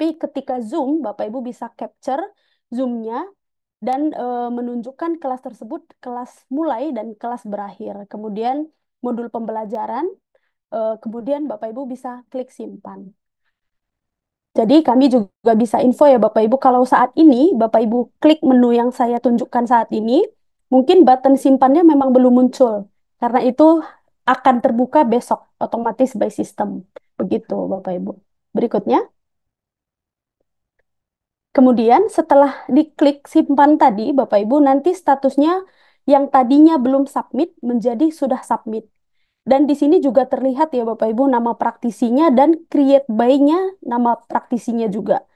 Tapi ketika Zoom, Bapak Ibu bisa capture Zoom-nya dan e, menunjukkan kelas tersebut kelas mulai dan kelas berakhir. Kemudian modul pembelajaran, e, kemudian Bapak Ibu bisa klik simpan. Jadi kami juga bisa info ya Bapak Ibu kalau saat ini Bapak Ibu klik menu yang saya tunjukkan saat ini, mungkin button simpannya memang belum muncul. Karena itu akan terbuka besok otomatis by system. Begitu Bapak Ibu. Berikutnya. Kemudian setelah diklik simpan tadi, Bapak Ibu nanti statusnya yang tadinya belum submit menjadi sudah submit. Dan di sini juga terlihat ya Bapak Ibu nama praktisinya dan create by-nya nama praktisinya juga.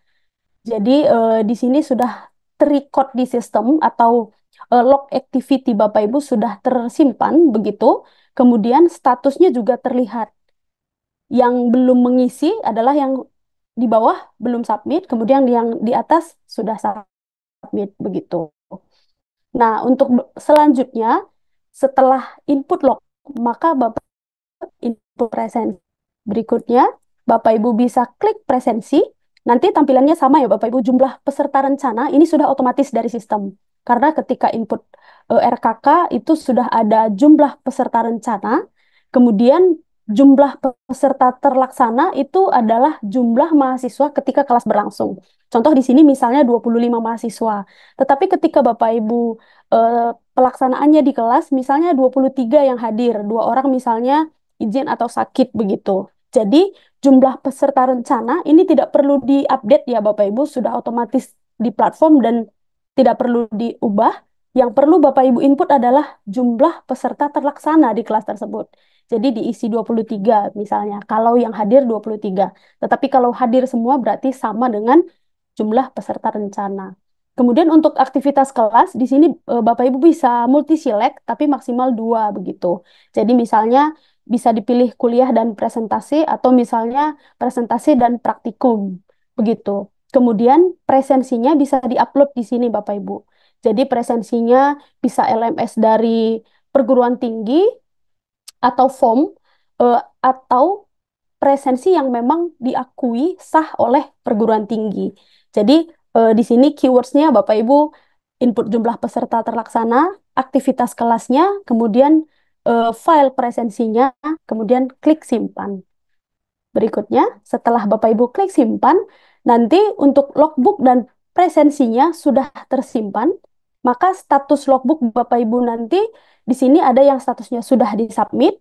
Jadi eh, di sini sudah terrecord di sistem atau eh, log activity Bapak Ibu sudah tersimpan begitu. Kemudian statusnya juga terlihat. Yang belum mengisi adalah yang di bawah belum submit, kemudian yang di atas sudah submit begitu. Nah, untuk selanjutnya setelah input log, maka Bapak input presensi. Berikutnya, Bapak Ibu bisa klik presensi. Nanti tampilannya sama ya Bapak Ibu, jumlah peserta rencana ini sudah otomatis dari sistem. Karena ketika input e, RKK itu sudah ada jumlah peserta rencana, kemudian jumlah peserta terlaksana itu adalah jumlah mahasiswa ketika kelas berlangsung. Contoh di sini misalnya 25 mahasiswa. Tetapi ketika Bapak Ibu eh, pelaksanaannya di kelas misalnya 23 yang hadir, dua orang misalnya izin atau sakit begitu. Jadi jumlah peserta rencana ini tidak perlu diupdate ya Bapak Ibu, sudah otomatis di platform dan tidak perlu diubah. Yang perlu Bapak Ibu input adalah jumlah peserta terlaksana di kelas tersebut. Jadi diisi 23 misalnya, kalau yang hadir 23. Tetapi kalau hadir semua berarti sama dengan jumlah peserta rencana. Kemudian untuk aktivitas kelas, di sini e, Bapak Ibu bisa multi select tapi maksimal dua begitu. Jadi misalnya bisa dipilih kuliah dan presentasi atau misalnya presentasi dan praktikum begitu. Kemudian presensinya bisa diupload di sini Bapak Ibu. Jadi presensinya bisa LMS dari perguruan tinggi, atau form uh, atau presensi yang memang diakui sah oleh perguruan tinggi. Jadi uh, di sini keywordsnya Bapak Ibu input jumlah peserta terlaksana, aktivitas kelasnya, kemudian uh, file presensinya, kemudian klik simpan. Berikutnya, setelah Bapak Ibu klik simpan, nanti untuk logbook dan presensinya sudah tersimpan, maka status logbook Bapak Ibu nanti di sini ada yang statusnya sudah disubmit,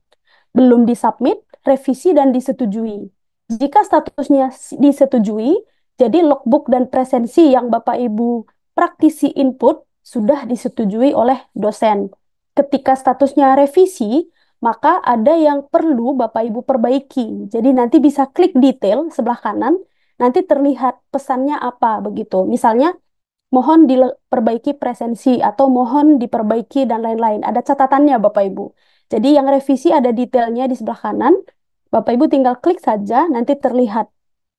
belum disubmit, revisi dan disetujui. Jika statusnya disetujui, jadi logbook dan presensi yang Bapak Ibu praktisi input sudah disetujui oleh dosen. Ketika statusnya revisi, maka ada yang perlu Bapak Ibu perbaiki. Jadi nanti bisa klik detail sebelah kanan, nanti terlihat pesannya apa begitu. Misalnya mohon diperbaiki presensi atau mohon diperbaiki dan lain-lain. Ada catatannya Bapak Ibu. Jadi yang revisi ada detailnya di sebelah kanan. Bapak Ibu tinggal klik saja nanti terlihat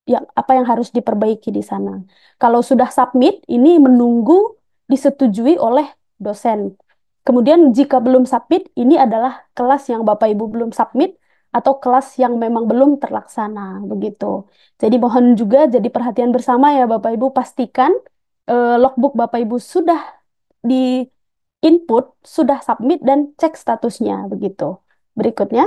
yang apa yang harus diperbaiki di sana. Kalau sudah submit ini menunggu disetujui oleh dosen. Kemudian jika belum submit ini adalah kelas yang Bapak Ibu belum submit atau kelas yang memang belum terlaksana begitu. Jadi mohon juga jadi perhatian bersama ya Bapak Ibu pastikan uh, logbook Bapak Ibu sudah di input, sudah submit dan cek statusnya begitu. Berikutnya.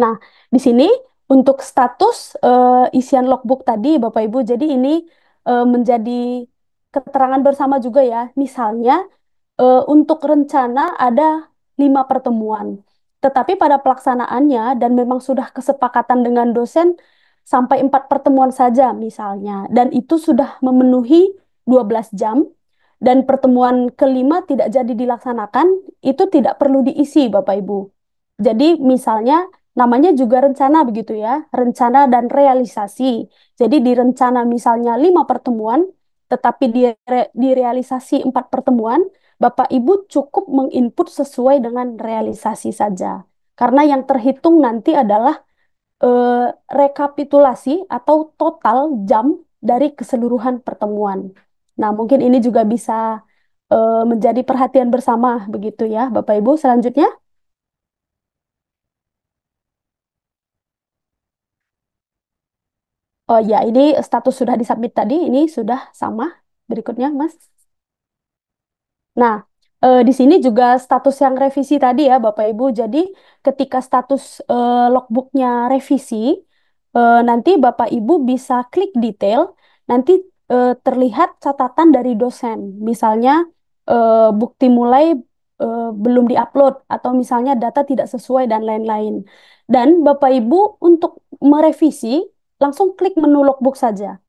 Nah, di sini untuk status uh, isian logbook tadi Bapak Ibu, jadi ini uh, menjadi keterangan bersama juga ya. Misalnya untuk rencana ada lima pertemuan. Tetapi pada pelaksanaannya dan memang sudah kesepakatan dengan dosen, sampai empat pertemuan saja misalnya dan itu sudah memenuhi 12 jam dan pertemuan kelima tidak jadi dilaksanakan itu tidak perlu diisi Bapak Ibu. Jadi misalnya namanya juga rencana begitu ya, rencana dan realisasi. Jadi di rencana misalnya lima pertemuan tetapi di direalisasi empat pertemuan, Bapak Ibu cukup menginput sesuai dengan realisasi saja. Karena yang terhitung nanti adalah eh, rekapitulasi atau total jam dari keseluruhan pertemuan. Nah, mungkin ini juga bisa eh, menjadi perhatian bersama begitu ya, Bapak Ibu. Selanjutnya Oh ya, ini status sudah disubmit tadi, ini sudah sama. Berikutnya, Mas. Nah, Eh, di sini juga status yang revisi tadi ya Bapak Ibu. Jadi ketika status eh, logbooknya revisi, eh, nanti Bapak Ibu bisa klik detail, nanti terlihat catatan dari dosen. Misalnya bukti mulai eh, belum diupload atau misalnya data tidak sesuai dan lain-lain. Dan Bapak Ibu untuk merevisi langsung klik menu logbook saja.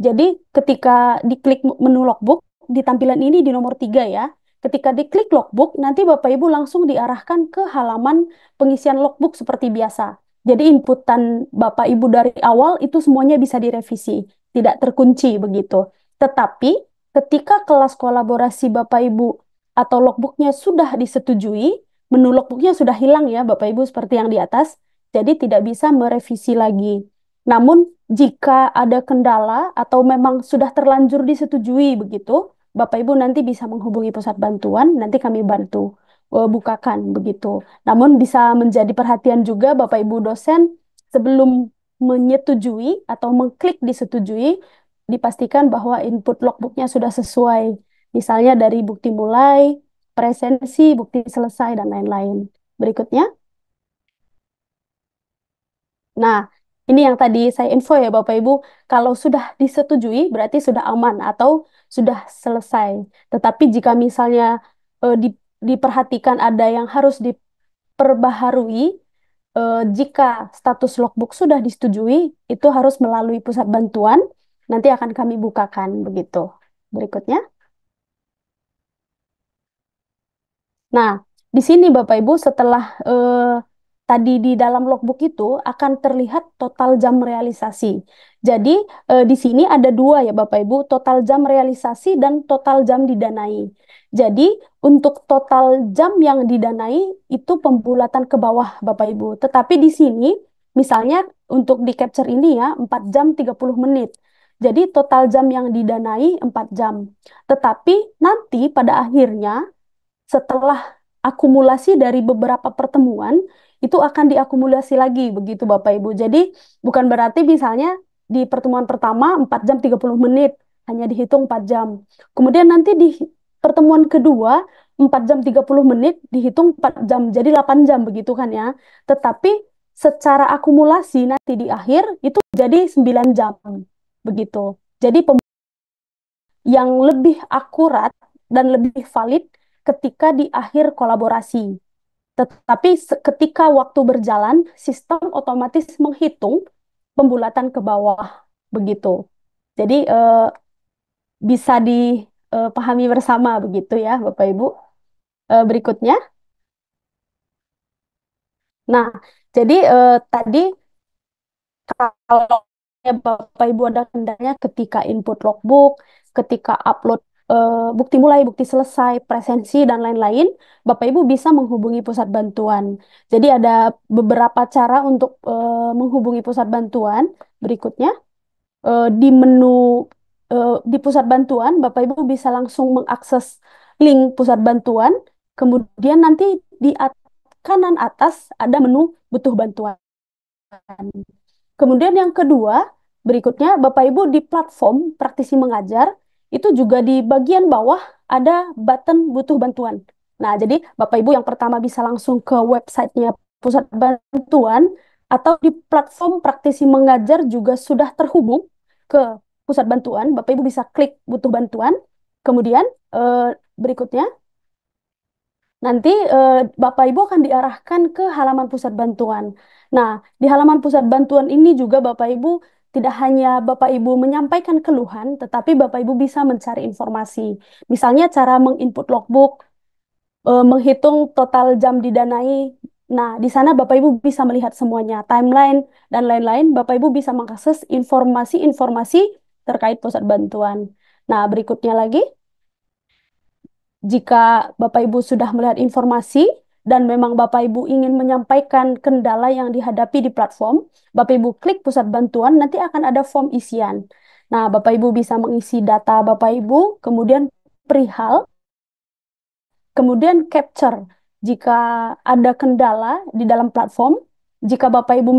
Jadi ketika diklik menu logbook di tampilan ini di nomor tiga ya Ketika diklik logbook, nanti Bapak Ibu langsung diarahkan ke halaman pengisian logbook seperti biasa. Jadi inputan Bapak Ibu dari awal itu semuanya bisa direvisi, tidak terkunci begitu. Tetapi ketika kelas kolaborasi Bapak Ibu atau logbooknya sudah disetujui, menu logbooknya sudah hilang ya Bapak Ibu seperti yang di atas, jadi tidak bisa merevisi lagi. Namun jika ada kendala atau memang sudah terlanjur disetujui begitu, Bapak Ibu nanti bisa menghubungi pusat bantuan, nanti kami bantu uh, bukakan begitu. Namun bisa menjadi perhatian juga Bapak Ibu dosen sebelum menyetujui atau mengklik disetujui, dipastikan bahwa input logbooknya sudah sesuai. Misalnya dari bukti mulai, presensi, bukti selesai, dan lain-lain. Berikutnya. Nah, ini yang tadi saya info ya Bapak Ibu, kalau sudah disetujui berarti sudah aman atau sudah selesai. Tetapi jika misalnya e, di, diperhatikan ada yang harus diperbaharui, e, jika status logbook sudah disetujui, itu harus melalui pusat bantuan, nanti akan kami bukakan begitu. Berikutnya. Nah, di sini Bapak Ibu setelah E, tadi di dalam logbook itu akan terlihat total jam realisasi. Jadi e, di sini ada dua ya Bapak Ibu, total jam realisasi dan total jam didanai. Jadi untuk total jam yang didanai itu pembulatan ke bawah Bapak Ibu. Tetapi di sini misalnya untuk di capture ini ya 4 jam 30 menit. Jadi total jam yang didanai 4 jam. Tetapi nanti pada akhirnya setelah akumulasi dari beberapa pertemuan itu akan diakumulasi lagi begitu Bapak Ibu. Jadi bukan berarti misalnya di pertemuan pertama 4 jam 30 menit hanya dihitung 4 jam. Kemudian nanti di pertemuan kedua 4 jam 30 menit dihitung 4 jam. Jadi 8 jam begitu kan ya. Tetapi secara akumulasi nanti di akhir itu jadi 9 jam begitu. Jadi yang lebih akurat dan lebih valid ketika di akhir kolaborasi. Tetapi ketika waktu berjalan, sistem otomatis menghitung pembulatan ke bawah begitu. Jadi eh, bisa dipahami eh, bersama begitu ya, Bapak Ibu. Eh, berikutnya. Nah, jadi eh, tadi kalau Bapak Ibu ada kendalanya ketika input logbook, ketika upload uh, bukti mulai, bukti selesai, presensi, dan lain-lain, Bapak Ibu bisa menghubungi pusat bantuan. Jadi ada beberapa cara untuk uh, menghubungi pusat bantuan berikutnya. uh, di menu uh, di pusat bantuan, Bapak Ibu bisa langsung mengakses link pusat bantuan, kemudian nanti di at kanan atas ada menu butuh bantuan. Kemudian yang kedua, berikutnya Bapak Ibu di platform praktisi mengajar, itu juga di bagian bawah ada button butuh bantuan. Nah, jadi Bapak Ibu yang pertama bisa langsung ke websitenya Pusat Bantuan atau di platform praktisi mengajar juga sudah terhubung ke Pusat Bantuan. Bapak Ibu bisa klik butuh bantuan. Kemudian eh, berikutnya nanti eh, Bapak Ibu akan diarahkan ke halaman Pusat Bantuan. Nah, di halaman Pusat Bantuan ini juga Bapak Ibu tidak hanya Bapak Ibu menyampaikan keluhan, tetapi Bapak Ibu bisa mencari informasi. Misalnya cara menginput logbook, eh, menghitung total jam didanai. Nah, di sana Bapak Ibu bisa melihat semuanya, timeline dan lain-lain. Bapak Ibu bisa mengakses informasi-informasi terkait pusat bantuan. Nah, berikutnya lagi. Jika Bapak Ibu sudah melihat informasi, dan memang Bapak Ibu ingin menyampaikan kendala yang dihadapi di platform, Bapak Ibu klik pusat bantuan, nanti akan ada form isian. Nah, Bapak Ibu bisa mengisi data Bapak Ibu, kemudian perihal, kemudian capture jika ada kendala di dalam platform. Jika Bapak Ibu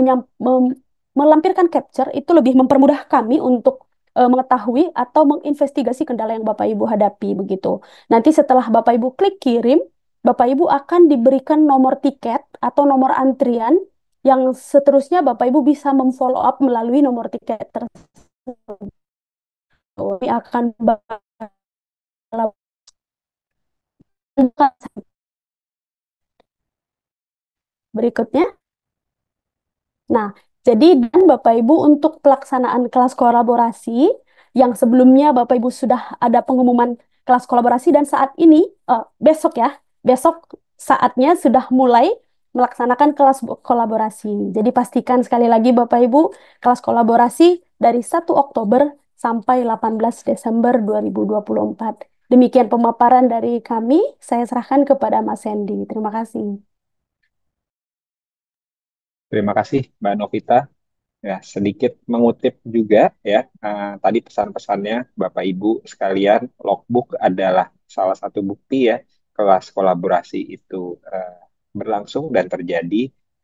melampirkan capture, itu lebih mempermudah kami untuk e, mengetahui atau menginvestigasi kendala yang Bapak Ibu hadapi begitu. Nanti setelah Bapak Ibu klik kirim, Bapak Ibu akan diberikan nomor tiket atau nomor antrian yang seterusnya Bapak Ibu bisa memfollow up melalui nomor tiket tersebut. Kami akan berikutnya. Nah, jadi dan Bapak Ibu untuk pelaksanaan kelas kolaborasi yang sebelumnya Bapak Ibu sudah ada pengumuman kelas kolaborasi dan saat ini uh, besok ya besok saatnya sudah mulai melaksanakan kelas kolaborasi. Jadi pastikan sekali lagi Bapak Ibu, kelas kolaborasi dari 1 Oktober sampai 18 Desember 2024. Demikian pemaparan dari kami, saya serahkan kepada Mas Hendy. Terima kasih. Terima kasih Mbak Novita. Ya, sedikit mengutip juga ya, uh, tadi pesan-pesannya Bapak Ibu sekalian, logbook adalah salah satu bukti ya kelas kolaborasi itu uh, berlangsung dan terjadi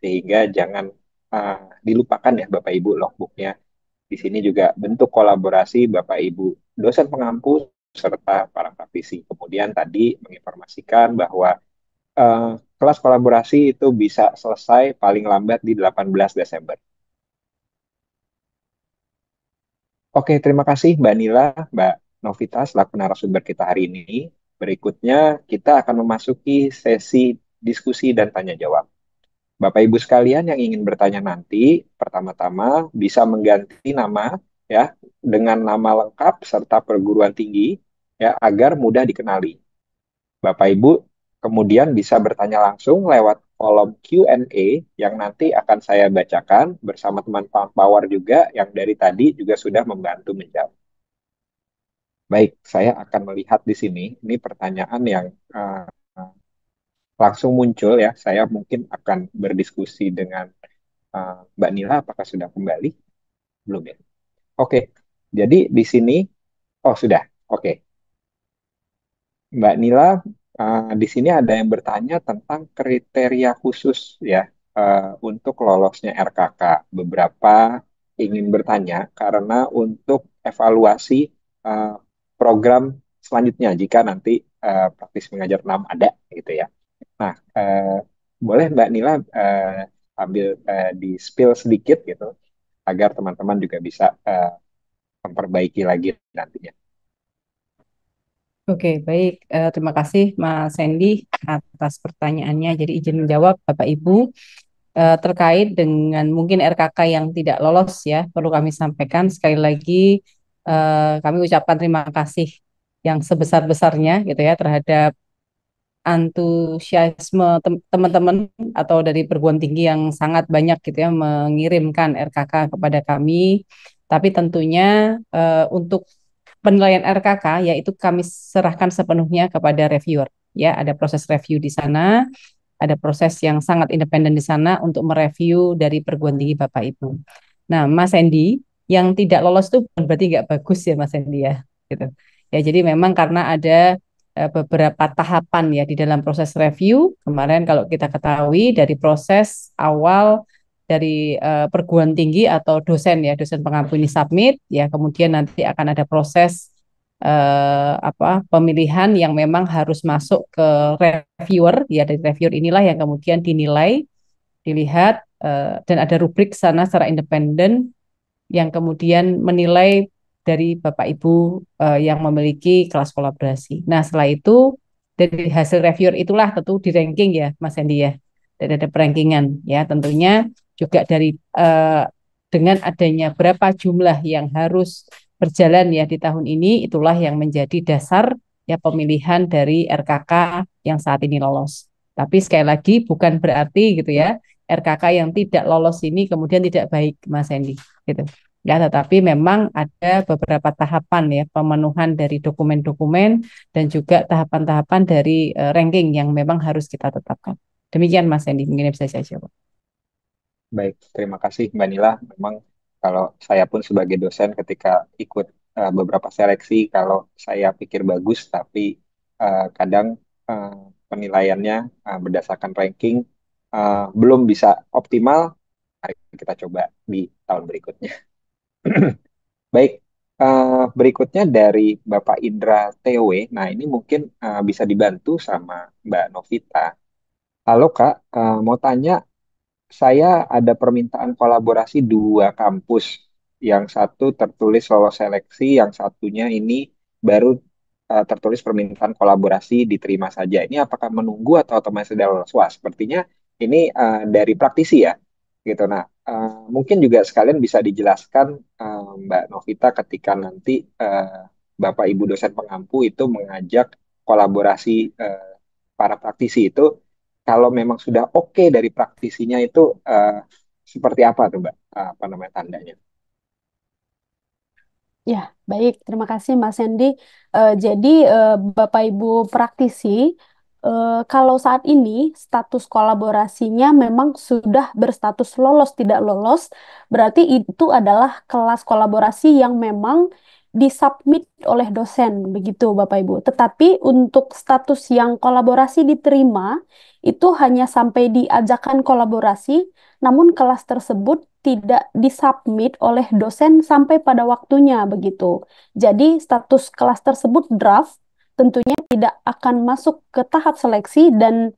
sehingga jangan uh, dilupakan ya Bapak Ibu logbooknya. Di sini juga bentuk kolaborasi Bapak Ibu dosen pengampu serta para praktisi. Kemudian tadi menginformasikan bahwa uh, kelas kolaborasi itu bisa selesai paling lambat di 18 Desember. Oke, terima kasih Mbak Nila, Mbak Novita selaku narasumber kita hari ini. Berikutnya, kita akan memasuki sesi diskusi dan tanya jawab. Bapak Ibu sekalian yang ingin bertanya nanti, pertama-tama bisa mengganti nama ya dengan nama lengkap serta perguruan tinggi ya agar mudah dikenali. Bapak Ibu kemudian bisa bertanya langsung lewat kolom Q&A yang nanti akan saya bacakan bersama teman teman Power juga yang dari tadi juga sudah membantu menjawab. Baik, saya akan melihat di sini. Ini pertanyaan yang uh, langsung muncul ya. Saya mungkin akan berdiskusi dengan uh, Mbak Nila. Apakah sudah kembali? Belum ya. Oke, jadi di sini, oh sudah. Oke, Mbak Nila, uh, di sini ada yang bertanya tentang kriteria khusus ya uh, untuk lolosnya RKK. Beberapa ingin bertanya karena untuk evaluasi uh, program selanjutnya jika nanti uh, praktis mengajar 6 ada gitu ya. Nah, uh, boleh Mbak Nila uh, ambil uh, di spill sedikit gitu agar teman-teman juga bisa uh, memperbaiki lagi nantinya. Oke, baik. Uh, terima kasih Mas Sandy atas pertanyaannya. Jadi izin menjawab Bapak Ibu uh, terkait dengan mungkin RKK yang tidak lolos ya, perlu kami sampaikan sekali lagi eh, kami ucapkan terima kasih yang sebesar-besarnya gitu ya terhadap antusiasme teman-teman atau dari perguruan tinggi yang sangat banyak gitu ya mengirimkan RKK kepada kami. Tapi tentunya eh, untuk penilaian RKK yaitu kami serahkan sepenuhnya kepada reviewer. Ya, ada proses review di sana, ada proses yang sangat independen di sana untuk mereview dari perguruan tinggi Bapak Ibu. Nah, Mas Endi, yang tidak lolos itu bukan berarti nggak bagus ya Mas Hendi ya gitu. Ya jadi memang karena ada e, beberapa tahapan ya di dalam proses review kemarin kalau kita ketahui dari proses awal dari uh, perguruan tinggi atau dosen ya dosen pengampu ini submit ya kemudian nanti akan ada proses uh, apa pemilihan yang memang harus masuk ke reviewer ya dari reviewer inilah yang kemudian dinilai dilihat uh, dan ada rubrik sana secara independen yang kemudian menilai dari Bapak Ibu uh, yang memiliki kelas kolaborasi. Nah, setelah itu dari hasil reviewer itulah tentu di ranking ya, Mas Hendy ya. Dan ada perankingan ya, tentunya juga dari uh, dengan adanya berapa jumlah yang harus berjalan ya di tahun ini itulah yang menjadi dasar ya pemilihan dari RKK yang saat ini lolos. Tapi sekali lagi bukan berarti gitu ya RKK yang tidak lolos ini kemudian tidak baik Mas Hendy, gitu ya tetapi memang ada beberapa tahapan ya pemenuhan dari dokumen-dokumen dan juga tahapan-tahapan dari uh, ranking yang memang harus kita tetapkan. Demikian Mas Hendy, mungkin bisa saya jawab. Baik, terima kasih Mbak Nila. Memang kalau saya pun sebagai dosen ketika ikut uh, beberapa seleksi, kalau saya pikir bagus tapi uh, kadang uh, penilaiannya uh, berdasarkan ranking uh, belum bisa optimal, mari kita coba di tahun berikutnya. Baik, uh, berikutnya dari Bapak Indra TW. Nah, ini mungkin uh, bisa dibantu sama Mbak Novita. Halo Kak, uh, mau tanya, saya ada permintaan kolaborasi dua kampus. Yang satu tertulis lolos seleksi, yang satunya ini baru uh, tertulis permintaan kolaborasi diterima saja. Ini apakah menunggu atau otomatis sudah lolos? Wah, sepertinya ini uh, dari praktisi ya gitu. Nah, uh, mungkin juga sekalian bisa dijelaskan uh, Mbak Novita ketika nanti uh, Bapak Ibu dosen pengampu itu mengajak kolaborasi uh, para praktisi itu kalau memang sudah oke okay dari praktisinya itu uh, seperti apa tuh Mbak? Uh, apa namanya tandanya? Ya, baik. Terima kasih Mas Hendy. Uh, jadi uh, Bapak Ibu praktisi Eh, kalau saat ini status kolaborasinya memang sudah berstatus lolos tidak lolos, berarti itu adalah kelas kolaborasi yang memang disubmit oleh dosen begitu Bapak Ibu. Tetapi untuk status yang kolaborasi diterima itu hanya sampai diajakan kolaborasi, namun kelas tersebut tidak disubmit oleh dosen sampai pada waktunya begitu. Jadi status kelas tersebut draft tentunya tidak akan masuk ke tahap seleksi dan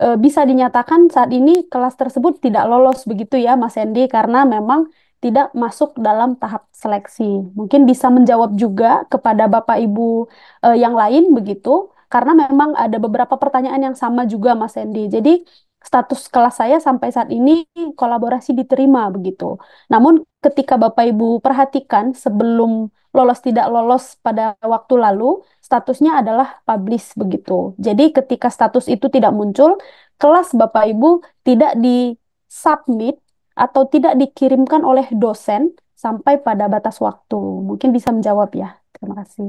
e, bisa dinyatakan saat ini kelas tersebut tidak lolos begitu ya Mas Hendy, karena memang tidak masuk dalam tahap seleksi. Mungkin bisa menjawab juga kepada Bapak Ibu e, yang lain begitu karena memang ada beberapa pertanyaan yang sama juga Mas Hendy. Jadi status kelas saya sampai saat ini kolaborasi diterima begitu. Namun ketika Bapak Ibu perhatikan sebelum lolos tidak lolos pada waktu lalu, statusnya adalah publish begitu. Jadi ketika status itu tidak muncul, kelas Bapak Ibu tidak di-submit atau tidak dikirimkan oleh dosen sampai pada batas waktu. Mungkin bisa menjawab ya. Terima kasih.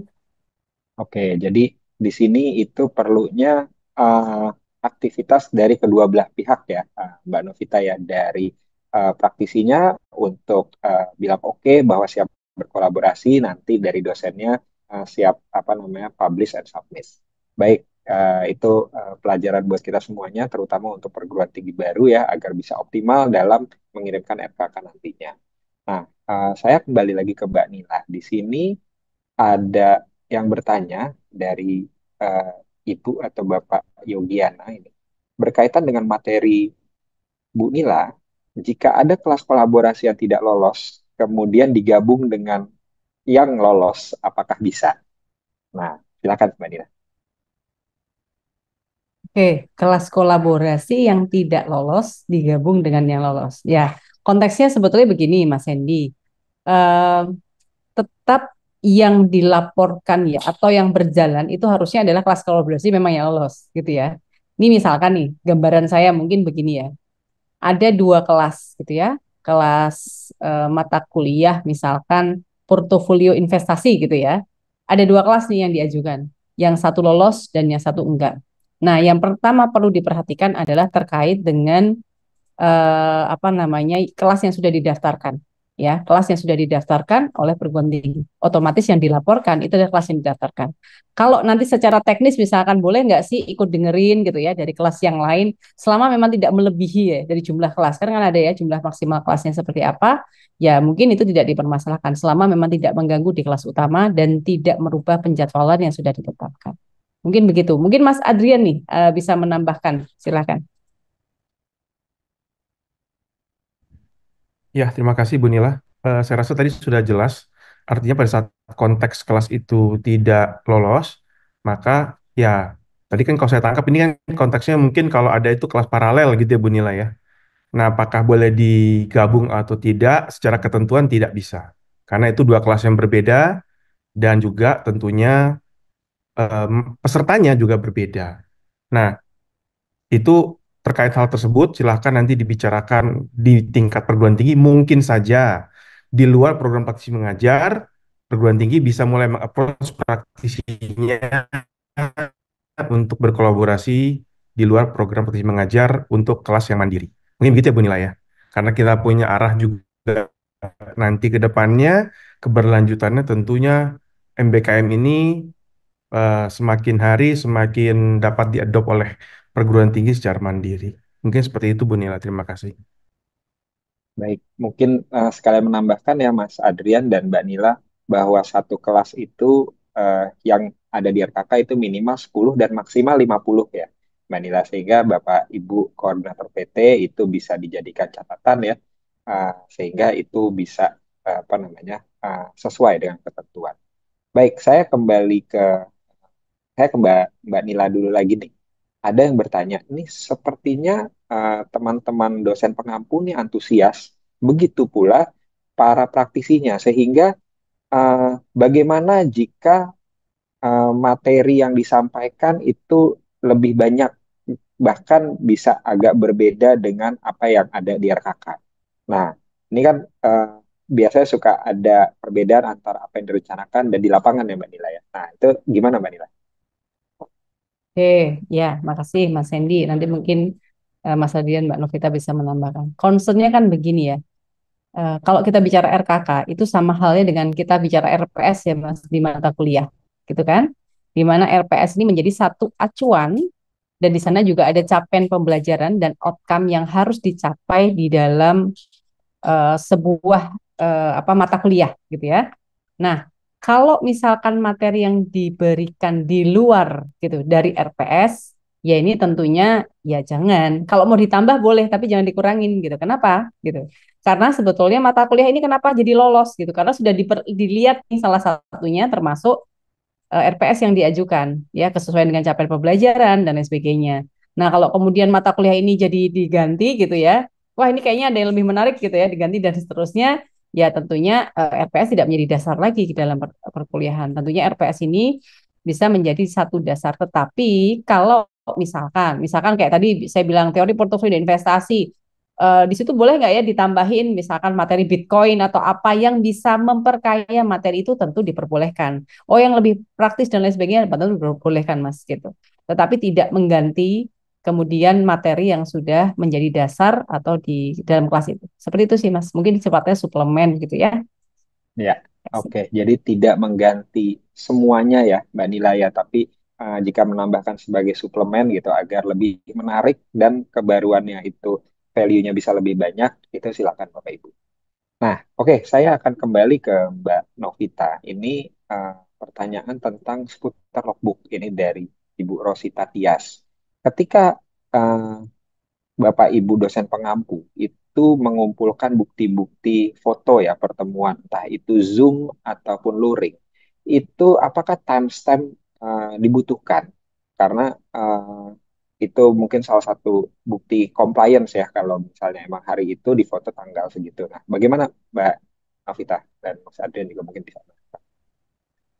Oke, jadi di sini itu perlunya uh, aktivitas dari kedua belah pihak ya, eh, Mbak Novita ya, dari uh, praktisinya untuk uh, bilang oke okay bahwa siap berkolaborasi nanti dari dosennya uh, siap apa namanya publish and submit. Baik, uh, itu uh, pelajaran buat kita semuanya, terutama untuk perguruan tinggi baru ya, agar bisa optimal dalam mengirimkan RKK nantinya. Nah, uh, saya kembali lagi ke Mbak Nila. Di sini ada yang bertanya dari uh, Ibu atau Bapak Yogiana ini berkaitan dengan materi Bu Nila. Jika ada kelas kolaborasi yang tidak lolos, kemudian digabung dengan yang lolos apakah bisa? Nah, silakan Mbak Dina. Oke, kelas kolaborasi yang tidak lolos digabung dengan yang lolos. Ya, konteksnya sebetulnya begini, Mas Hendy. Uh, tetap yang dilaporkan ya atau yang berjalan itu harusnya adalah kelas kolaborasi memang yang lolos, gitu ya. Ini misalkan nih gambaran saya mungkin begini ya. Ada dua kelas, gitu ya. Kelas uh, mata kuliah misalkan portofolio investasi gitu ya. Ada dua kelas nih yang diajukan, yang satu lolos dan yang satu enggak. Nah, yang pertama perlu diperhatikan adalah terkait dengan eh, apa namanya kelas yang sudah didaftarkan ya kelas yang sudah didaftarkan oleh perguruan tinggi otomatis yang dilaporkan itu adalah kelas yang didaftarkan kalau nanti secara teknis misalkan boleh nggak sih ikut dengerin gitu ya dari kelas yang lain selama memang tidak melebihi ya dari jumlah kelas karena kan ada ya jumlah maksimal kelasnya seperti apa ya mungkin itu tidak dipermasalahkan selama memang tidak mengganggu di kelas utama dan tidak merubah penjadwalan yang sudah ditetapkan mungkin begitu mungkin Mas Adrian nih eh, bisa menambahkan Silakan. Ya, terima kasih Bu Nila. Uh, saya rasa tadi sudah jelas, artinya pada saat konteks kelas itu tidak lolos, maka ya tadi kan kalau saya tangkap ini kan konteksnya mungkin kalau ada itu kelas paralel gitu ya Bu Nila ya. Nah, apakah boleh digabung atau tidak secara ketentuan tidak bisa. Karena itu dua kelas yang berbeda dan juga tentunya um, pesertanya juga berbeda. Nah, itu terkait hal tersebut silahkan nanti dibicarakan di tingkat perguruan tinggi mungkin saja di luar program praktisi mengajar perguruan tinggi bisa mulai mengapproach praktisinya untuk berkolaborasi di luar program praktisi mengajar untuk kelas yang mandiri mungkin begitu ya Bu Nila ya karena kita punya arah juga nanti ke depannya keberlanjutannya tentunya MBKM ini uh, semakin hari semakin dapat diadop oleh perguruan tinggi secara mandiri. Mungkin seperti itu Bu Nila, terima kasih. Baik, mungkin uh, sekalian menambahkan ya Mas Adrian dan Mbak Nila bahwa satu kelas itu uh, yang ada di RKK itu minimal 10 dan maksimal 50 ya Mbak Nila sehingga Bapak Ibu koordinator PT itu bisa dijadikan catatan ya uh, sehingga itu bisa uh, apa namanya uh, sesuai dengan ketentuan. Baik, saya kembali ke saya ke Mbak Mbak Nila dulu lagi nih ada yang bertanya, ini sepertinya eh, teman-teman uh, dosen pengampu ini antusias, begitu pula para praktisinya, sehingga uh, bagaimana jika uh, materi yang disampaikan itu lebih banyak, bahkan bisa agak berbeda dengan apa yang ada di RKK. Nah, ini kan uh, biasanya suka ada perbedaan antara apa yang direncanakan dan di lapangan ya Mbak Nila ya. Nah, itu gimana Mbak Nila? Oke, ya, makasih Mas Hendy. Nanti mungkin uh, Mas Adrian, Mbak Novita bisa menambahkan. Concernnya kan begini ya, uh, kalau kita bicara RKK itu sama halnya dengan kita bicara RPS ya Mas di mata kuliah, gitu kan? Di mana RPS ini menjadi satu acuan dan di sana juga ada capaian pembelajaran dan outcome yang harus dicapai di dalam eh, sebuah eh, apa mata kuliah, gitu ya. Nah, kalau misalkan materi yang diberikan di luar gitu dari RPS ya ini tentunya ya jangan kalau mau ditambah boleh tapi jangan dikurangin gitu kenapa gitu karena sebetulnya mata kuliah ini kenapa jadi lolos gitu karena sudah diper, dilihat nih salah satunya termasuk uh, eh, RPS yang diajukan ya kesesuaian dengan capaian pembelajaran dan lain sebagainya nah kalau kemudian mata kuliah ini jadi diganti gitu ya wah ini kayaknya ada yang lebih menarik gitu ya diganti dan seterusnya ya tentunya uh, eh, RPS tidak menjadi dasar lagi di dalam per perkuliahan. Tentunya RPS ini bisa menjadi satu dasar. Tetapi kalau misalkan, misalkan kayak tadi saya bilang teori portofolio investasi, uh, di situ boleh nggak ya ditambahin misalkan materi Bitcoin atau apa yang bisa memperkaya materi itu tentu diperbolehkan. Oh yang lebih praktis dan lain sebagainya tentu diperbolehkan mas gitu. Tetapi tidak mengganti kemudian materi yang sudah menjadi dasar atau di dalam kelas itu. Seperti itu sih Mas. Mungkin sifatnya suplemen gitu ya. Ya. Oke, okay. jadi tidak mengganti semuanya ya Mbak Nila ya, tapi uh, jika menambahkan sebagai suplemen gitu agar lebih menarik dan kebaruannya itu value-nya bisa lebih banyak, itu silakan Bapak Ibu. Nah, oke, okay, saya akan kembali ke Mbak Novita. Ini uh, pertanyaan tentang seputar logbook ini dari Ibu Rosita Tias ketika uh, Bapak Ibu dosen pengampu itu mengumpulkan bukti-bukti foto ya pertemuan entah itu Zoom ataupun luring itu apakah timestamp uh, dibutuhkan karena uh, itu mungkin salah satu bukti compliance ya kalau misalnya emang hari itu di foto tanggal segitu. Nah, bagaimana Mbak Avita dan Mas Adrian juga mungkin di sana?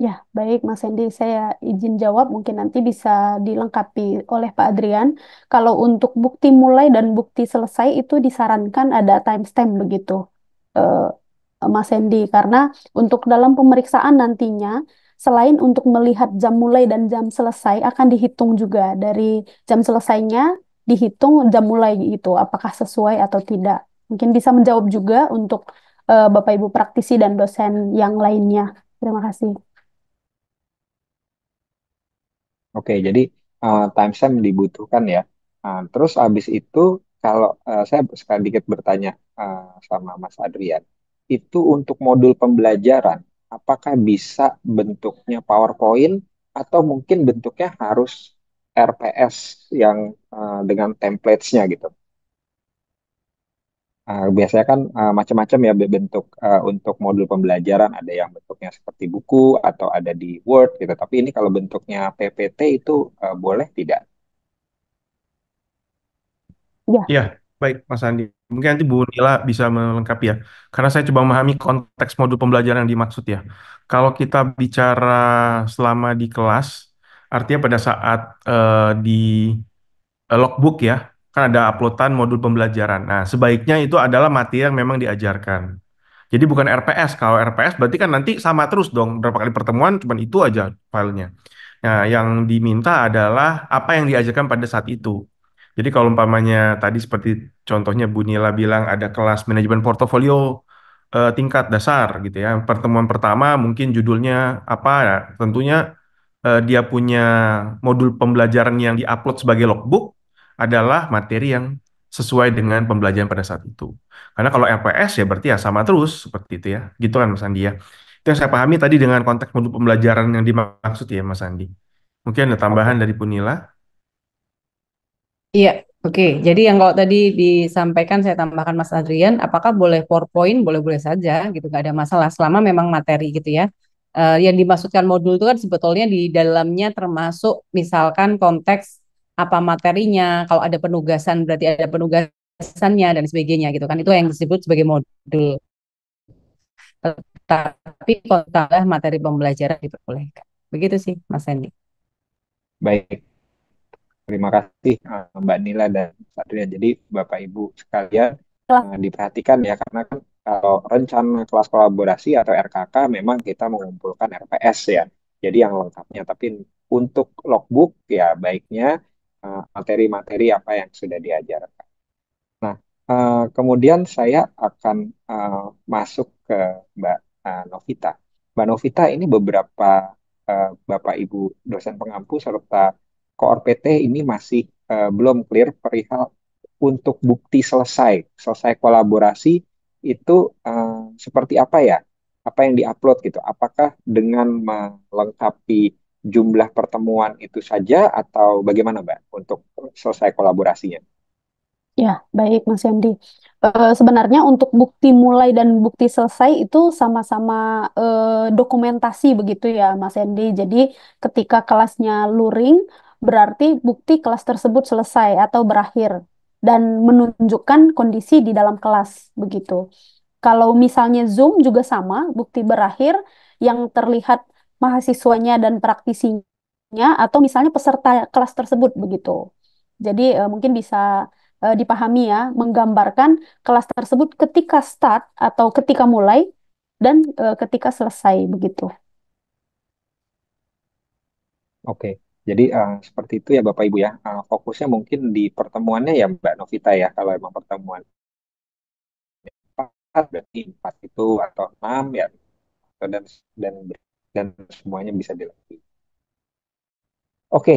Ya, baik Mas Hendy. Saya izin jawab, mungkin nanti bisa dilengkapi oleh Pak Adrian. Kalau untuk bukti mulai dan bukti selesai itu disarankan ada timestamp begitu, eh, Mas Hendy. Karena untuk dalam pemeriksaan nantinya, selain untuk melihat jam mulai dan jam selesai, akan dihitung juga dari jam selesainya, dihitung jam mulai itu, apakah sesuai atau tidak. Mungkin bisa menjawab juga untuk eh, Bapak Ibu praktisi dan dosen yang lainnya. Terima kasih. Oke, jadi uh, timestamp dibutuhkan ya. Uh, terus abis itu kalau uh, saya sedikit bertanya uh, sama Mas Adrian, itu untuk modul pembelajaran, apakah bisa bentuknya PowerPoint atau mungkin bentuknya harus RPS yang uh, dengan templates-nya gitu? Uh, biasanya kan uh, macam-macam ya bentuk uh, untuk modul pembelajaran ada yang bentuknya seperti buku atau ada di Word gitu. Tapi ini kalau bentuknya PPT itu uh, boleh tidak? Ya. Ya, baik Mas Andi. Mungkin nanti Bu Nila bisa melengkapi ya. Karena saya coba memahami konteks modul pembelajaran yang dimaksud ya. Kalau kita bicara selama di kelas, artinya pada saat uh, di uh, logbook ya, kan ada uploadan modul pembelajaran. Nah, sebaiknya itu adalah materi yang memang diajarkan. Jadi bukan RPS. Kalau RPS berarti kan nanti sama terus dong. Berapa kali pertemuan cuman itu aja filenya. Nah, yang diminta adalah apa yang diajarkan pada saat itu. Jadi kalau umpamanya tadi seperti contohnya Bu Nila bilang ada kelas manajemen portofolio eh, tingkat dasar gitu ya. Pertemuan pertama mungkin judulnya apa ya? Tentunya eh, dia punya modul pembelajaran yang diupload sebagai logbook adalah materi yang sesuai dengan pembelajaran pada saat itu. Karena kalau MPS ya berarti ya sama terus seperti itu ya. Gitu kan Mas Andi ya. Itu yang saya pahami tadi dengan konteks modul pembelajaran yang dimaksud ya Mas Andi. Mungkin ada tambahan dari Punila? Iya, oke. Okay. Jadi yang kalau tadi disampaikan saya tambahkan Mas Adrian, apakah boleh PowerPoint? Boleh-boleh saja gitu, nggak ada masalah selama memang materi gitu ya. Uh, yang dimaksudkan modul itu kan sebetulnya di dalamnya termasuk misalkan konteks apa materinya, kalau ada penugasan berarti ada penugasannya dan sebagainya gitu kan. Itu yang disebut sebagai modul. Tapi kalau materi pembelajaran diperbolehkan. Begitu sih Mas Hendy. Baik. Terima kasih eh, Mbak Nila dan Satria. Jadi Bapak Ibu sekalian eh, diperhatikan ya karena kan kalau rencana kelas kolaborasi atau RKK memang kita mengumpulkan RPS ya. Jadi yang lengkapnya tapi untuk logbook ya baiknya Eh, materi-materi uh, apa yang sudah diajarkan. Nah, uh, kemudian saya akan uh, masuk ke Mbak uh, Novita. Mbak Novita ini beberapa uh, Bapak Ibu dosen pengampu serta koor PT ini masih uh, belum clear perihal untuk bukti selesai, selesai kolaborasi itu uh, seperti apa ya? Apa yang diupload gitu? Apakah dengan melengkapi jumlah pertemuan itu saja atau bagaimana Mbak untuk selesai kolaborasinya? Ya, baik Mas Yandi. Uh, eh, sebenarnya untuk bukti mulai dan bukti selesai itu sama-sama uh, dokumentasi begitu ya Mas Yandi. Jadi ketika kelasnya luring, berarti bukti kelas tersebut selesai atau berakhir dan menunjukkan kondisi di dalam kelas begitu. Kalau misalnya Zoom juga sama, bukti berakhir yang terlihat mahasiswanya dan praktisinya atau misalnya peserta kelas tersebut begitu. Jadi uh, mungkin bisa uh, dipahami ya, menggambarkan kelas tersebut ketika start atau ketika mulai dan uh, ketika selesai begitu. Oke, jadi uh, seperti itu ya Bapak Ibu ya. Uh, fokusnya mungkin di pertemuannya ya Mbak Novita ya, kalau emang pertemuan empat berarti empat itu atau enam ya atau dan dan dan semuanya bisa dilatih. Oke,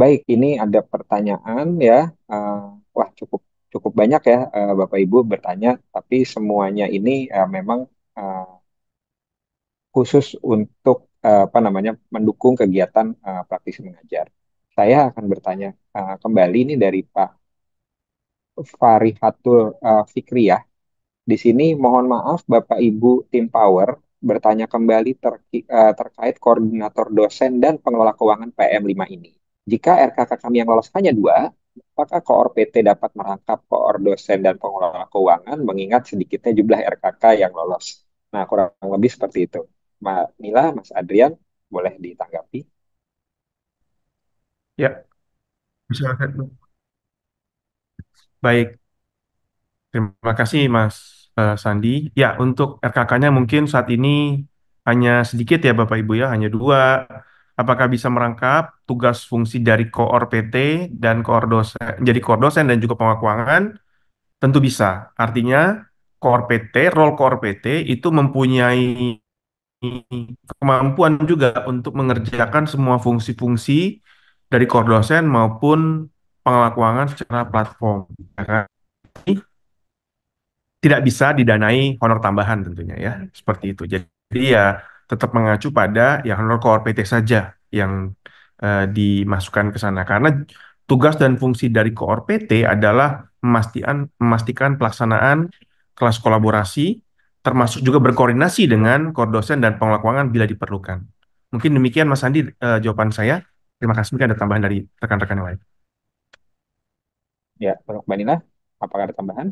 baik. Ini ada pertanyaan ya. Uh, wah cukup cukup banyak ya uh, Bapak Ibu bertanya, tapi semuanya ini uh, memang uh, khusus untuk uh, apa namanya mendukung kegiatan uh, praktisi mengajar. Saya akan bertanya uh, kembali ini dari Pak Farihatul uh, Fikri ya. Di sini mohon maaf Bapak Ibu tim Power bertanya kembali ter, uh, terkait koordinator dosen dan pengelola keuangan PM5 ini. Jika RKK kami yang lolos hanya dua, apakah koor PT dapat merangkap koor dosen dan pengelola keuangan mengingat sedikitnya jumlah RKK yang lolos? Nah, kurang lebih seperti itu. Ma Nila, Mas Adrian, boleh ditanggapi? Ya, silakan. Baik, terima kasih Mas uh, Sandi. Ya, untuk RKK-nya mungkin saat ini hanya sedikit ya Bapak Ibu ya, hanya dua. Apakah bisa merangkap tugas fungsi dari koor PT dan koor dosen, jadi koor dosen dan juga pengelola Tentu bisa. Artinya koor PT, role koor PT itu mempunyai kemampuan juga untuk mengerjakan semua fungsi-fungsi dari koor dosen maupun pengelola secara platform. Ya kan? tidak bisa didanai honor tambahan tentunya ya hmm. seperti itu jadi ya tetap mengacu pada ya honor core PT saja yang uh, dimasukkan ke sana karena tugas dan fungsi dari core PT adalah memastikan memastikan pelaksanaan kelas kolaborasi termasuk juga berkoordinasi dengan core dosen dan pengelola bila diperlukan mungkin demikian Mas Andi uh, jawaban saya terima kasih mungkin ada tambahan dari rekan-rekan yang lain ya Mbak Nina apakah ada tambahan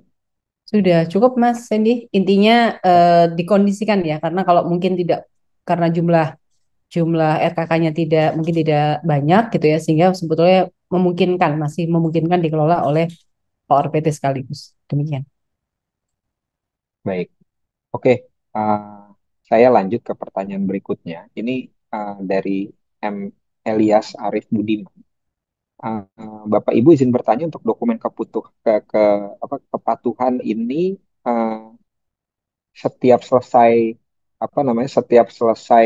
sudah cukup Mas Sandy. Intinya eh, dikondisikan ya karena kalau mungkin tidak karena jumlah jumlah RKK-nya tidak mungkin tidak banyak gitu ya sehingga sebetulnya memungkinkan masih memungkinkan dikelola oleh ORPT sekaligus. Demikian. Baik. Oke, uh, saya lanjut ke pertanyaan berikutnya. Ini uh, dari M Elias Arif Budiman. Eh, Bapak Ibu izin bertanya untuk dokumen keputuh ke, ke apa kepatuhan ini uh, setiap selesai apa namanya setiap selesai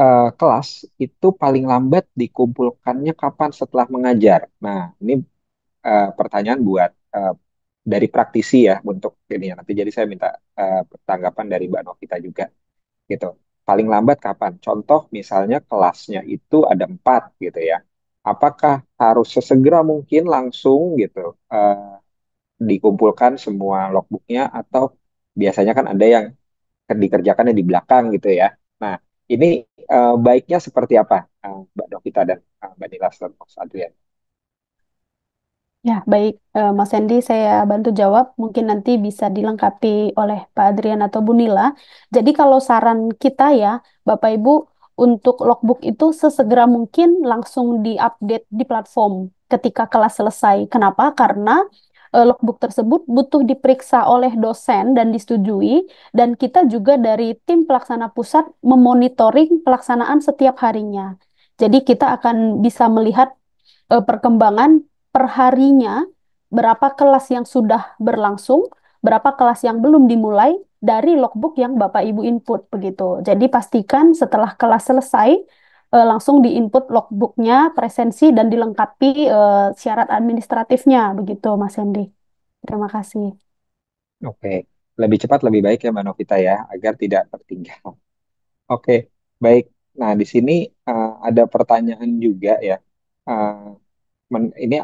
uh, kelas itu paling lambat dikumpulkannya kapan setelah mengajar. Nah, ini uh, pertanyaan buat uh, dari praktisi ya untuk ini ya. Nanti jadi saya minta uh, tanggapan dari Mbak Novita juga gitu. Paling lambat kapan? Contoh misalnya kelasnya itu ada empat gitu ya apakah harus sesegera mungkin langsung gitu uh, dikumpulkan semua logbooknya atau biasanya kan ada yang dikerjakannya di belakang gitu ya. Nah ini uh, baiknya seperti apa uh, Mbak Dokita dan uh, Mbak Nila dan Mas Adrian? Ya, baik, uh, Mas Hendy, saya bantu jawab. Mungkin nanti bisa dilengkapi oleh Pak Adrian atau Bu Nila. Jadi, kalau saran kita, ya, Bapak Ibu, untuk logbook itu sesegera mungkin langsung diupdate di platform ketika kelas selesai. Kenapa? Karena uh, logbook tersebut butuh diperiksa oleh dosen dan disetujui dan kita juga dari tim pelaksana pusat memonitoring pelaksanaan setiap harinya. Jadi kita akan bisa melihat uh, perkembangan perharinya berapa kelas yang sudah berlangsung, berapa kelas yang belum dimulai dari logbook yang Bapak Ibu input begitu. Jadi pastikan setelah kelas selesai eh, langsung diinput logbooknya, presensi dan dilengkapi eh, syarat administratifnya begitu Mas Hendy. Terima kasih. Oke, lebih cepat lebih baik ya Mbak Novita ya agar tidak tertinggal. Oke, baik. Nah, di sini uh, ada pertanyaan juga ya. Uh, men ini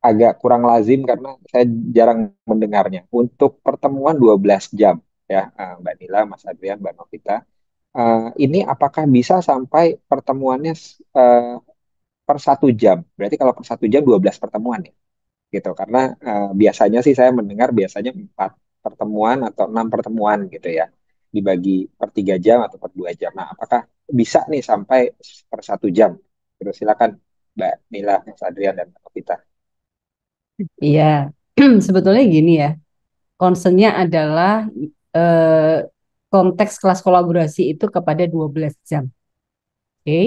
agak kurang lazim karena saya jarang mendengarnya. Untuk pertemuan 12 jam, ya eh, Mbak Nila, Mas Adrian, Mbak Novita. Uh, ini apakah bisa sampai pertemuannya uh, per satu jam? Berarti kalau per satu jam 12 pertemuan ya, gitu. Karena uh, biasanya sih saya mendengar biasanya empat pertemuan atau enam pertemuan gitu ya, dibagi per tiga jam atau per dua jam. Nah, apakah bisa nih sampai per satu jam? Terus silakan Mbak Nila, Mas Adrian dan Mbak Novita. Iya, sebetulnya gini ya. Concernnya adalah Eh, konteks kelas kolaborasi itu kepada 12 jam. Oke. Okay?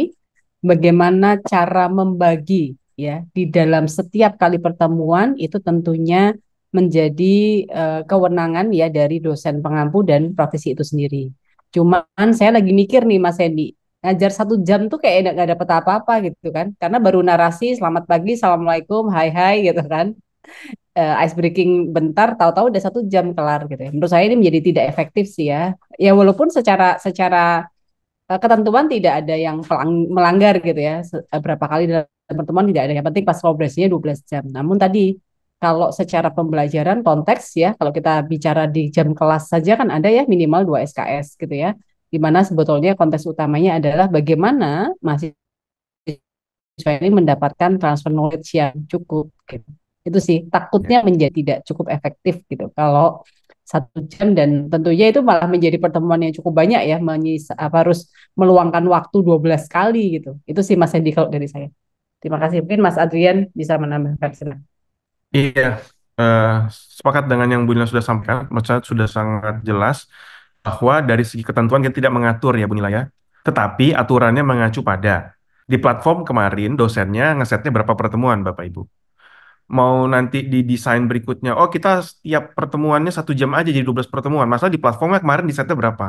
Bagaimana cara membagi ya di dalam setiap kali pertemuan itu tentunya menjadi uh, kewenangan ya dari dosen pengampu dan profesi itu sendiri. Cuman saya lagi mikir nih Mas Hendi, ngajar satu jam tuh kayak nggak dapet apa-apa gitu kan, karena baru narasi selamat pagi, assalamualaikum, hai hai gitu kan uh, ice breaking bentar tahu-tahu udah satu jam kelar gitu ya menurut saya ini menjadi tidak efektif sih ya ya walaupun secara secara uh, ketentuan tidak ada yang pelang, melanggar gitu ya eh, berapa kali dalam pertemuan tidak ada yang penting pas progresnya 12 jam namun tadi kalau secara pembelajaran konteks ya kalau kita bicara di jam kelas saja kan ada ya minimal 2 SKS gitu ya di mana sebetulnya konteks utamanya adalah bagaimana mahasiswa ini mendapatkan transfer knowledge yang cukup gitu itu sih takutnya ya. menjadi tidak cukup efektif gitu kalau satu jam dan tentunya itu malah menjadi pertemuan yang cukup banyak ya menyis, apa, harus meluangkan waktu 12 kali gitu itu sih Mas Hendy kalau dari saya terima kasih mungkin Mas Adrian bisa menambahkan sana iya uh, sepakat dengan yang Bu Nila sudah sampaikan maksudnya sudah sangat jelas bahwa dari segi ketentuan kita tidak mengatur ya Bu Nila ya tetapi aturannya mengacu pada di platform kemarin dosennya ngesetnya berapa pertemuan Bapak Ibu mau nanti di desain berikutnya, oh kita setiap pertemuannya satu jam aja jadi 12 pertemuan. Masalah di platformnya kemarin di setnya berapa?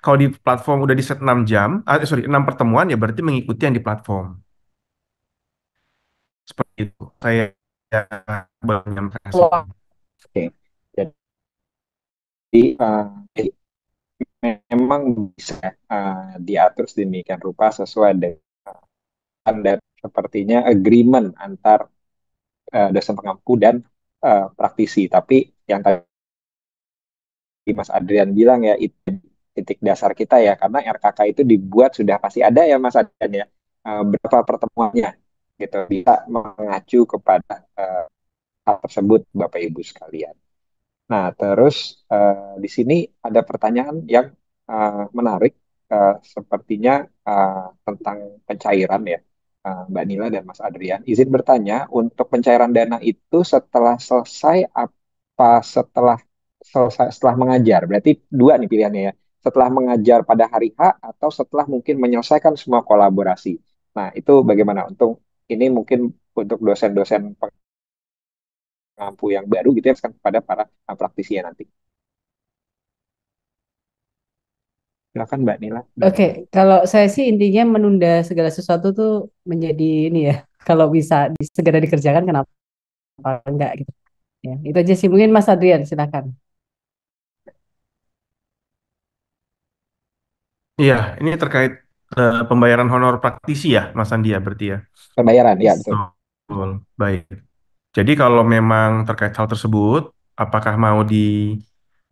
Kalau di platform udah di set 6 jam, ah, sorry, 6 pertemuan ya berarti mengikuti yang di platform. Seperti itu. Saya ya, Oke. Okay. Jadi, uh, memang bisa uh, diatur sedemikian rupa sesuai dengan standar sepertinya agreement antar uh, dosen pengampu dan uh, praktisi. Tapi yang tadi Mas Adrian bilang ya itu titik dasar kita ya karena RKK itu dibuat sudah pasti ada ya Mas Adrian ya uh, berapa pertemuannya gitu bisa mengacu kepada uh, hal tersebut Bapak Ibu sekalian. Nah terus uh, di sini ada pertanyaan yang uh, menarik uh, sepertinya uh, tentang pencairan ya Eh, Mbak Nila dan Mas Adrian. Izin bertanya, untuk pencairan dana itu setelah selesai apa setelah selesai setelah mengajar? Berarti dua nih pilihannya ya. Setelah mengajar pada hari H atau setelah mungkin menyelesaikan semua kolaborasi. Nah, itu bagaimana? Untuk ini mungkin untuk dosen-dosen pengampu yang baru gitu ya, kan kepada para praktisi ya nanti. Silakan Mbak Nila. Oke, okay. kalau saya sih intinya menunda segala sesuatu tuh menjadi ini ya. Kalau bisa segera dikerjakan kenapa enggak gitu. Ya, itu aja sih mungkin Mas Adrian silakan. Iya, ini terkait uh, pembayaran honor praktisi ya, Mas Andi ya berarti ya. Pembayaran, ya betul. Betul, baik. Jadi kalau memang terkait hal tersebut, apakah mau di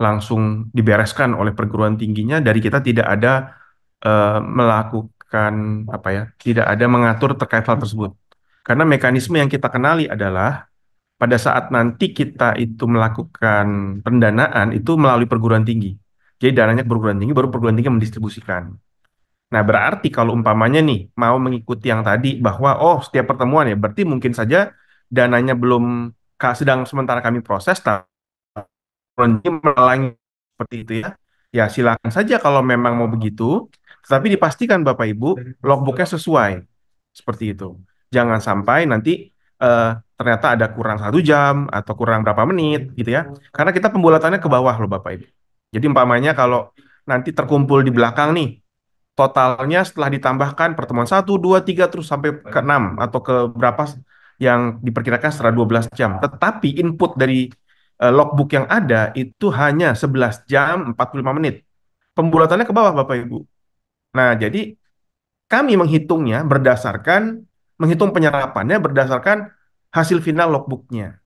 langsung dibereskan oleh perguruan tingginya dari kita tidak ada uh, melakukan apa ya tidak ada mengatur terkait hal tersebut karena mekanisme yang kita kenali adalah pada saat nanti kita itu melakukan pendanaan itu melalui perguruan tinggi jadi dananya perguruan tinggi baru perguruan tinggi mendistribusikan Nah, berarti kalau umpamanya nih mau mengikuti yang tadi bahwa oh setiap pertemuan ya berarti mungkin saja dananya belum sedang sementara kami proses tapi teknologi melalang seperti itu ya. Ya silakan saja kalau memang mau begitu, tetapi dipastikan Bapak Ibu logbooknya sesuai seperti itu. Jangan sampai nanti uh, ternyata ada kurang satu jam atau kurang berapa menit gitu ya. Karena kita pembulatannya ke bawah loh Bapak Ibu. Jadi umpamanya kalau nanti terkumpul di belakang nih totalnya setelah ditambahkan pertemuan 1, 2, 3 terus sampai ke 6 atau ke berapa yang diperkirakan setelah 12 jam. Tetapi input dari Eh, logbook yang ada itu hanya 11 jam 45 menit. Pembulatannya ke bawah Bapak Ibu. Nah, jadi kami menghitungnya berdasarkan menghitung penyerapannya berdasarkan hasil final logbooknya.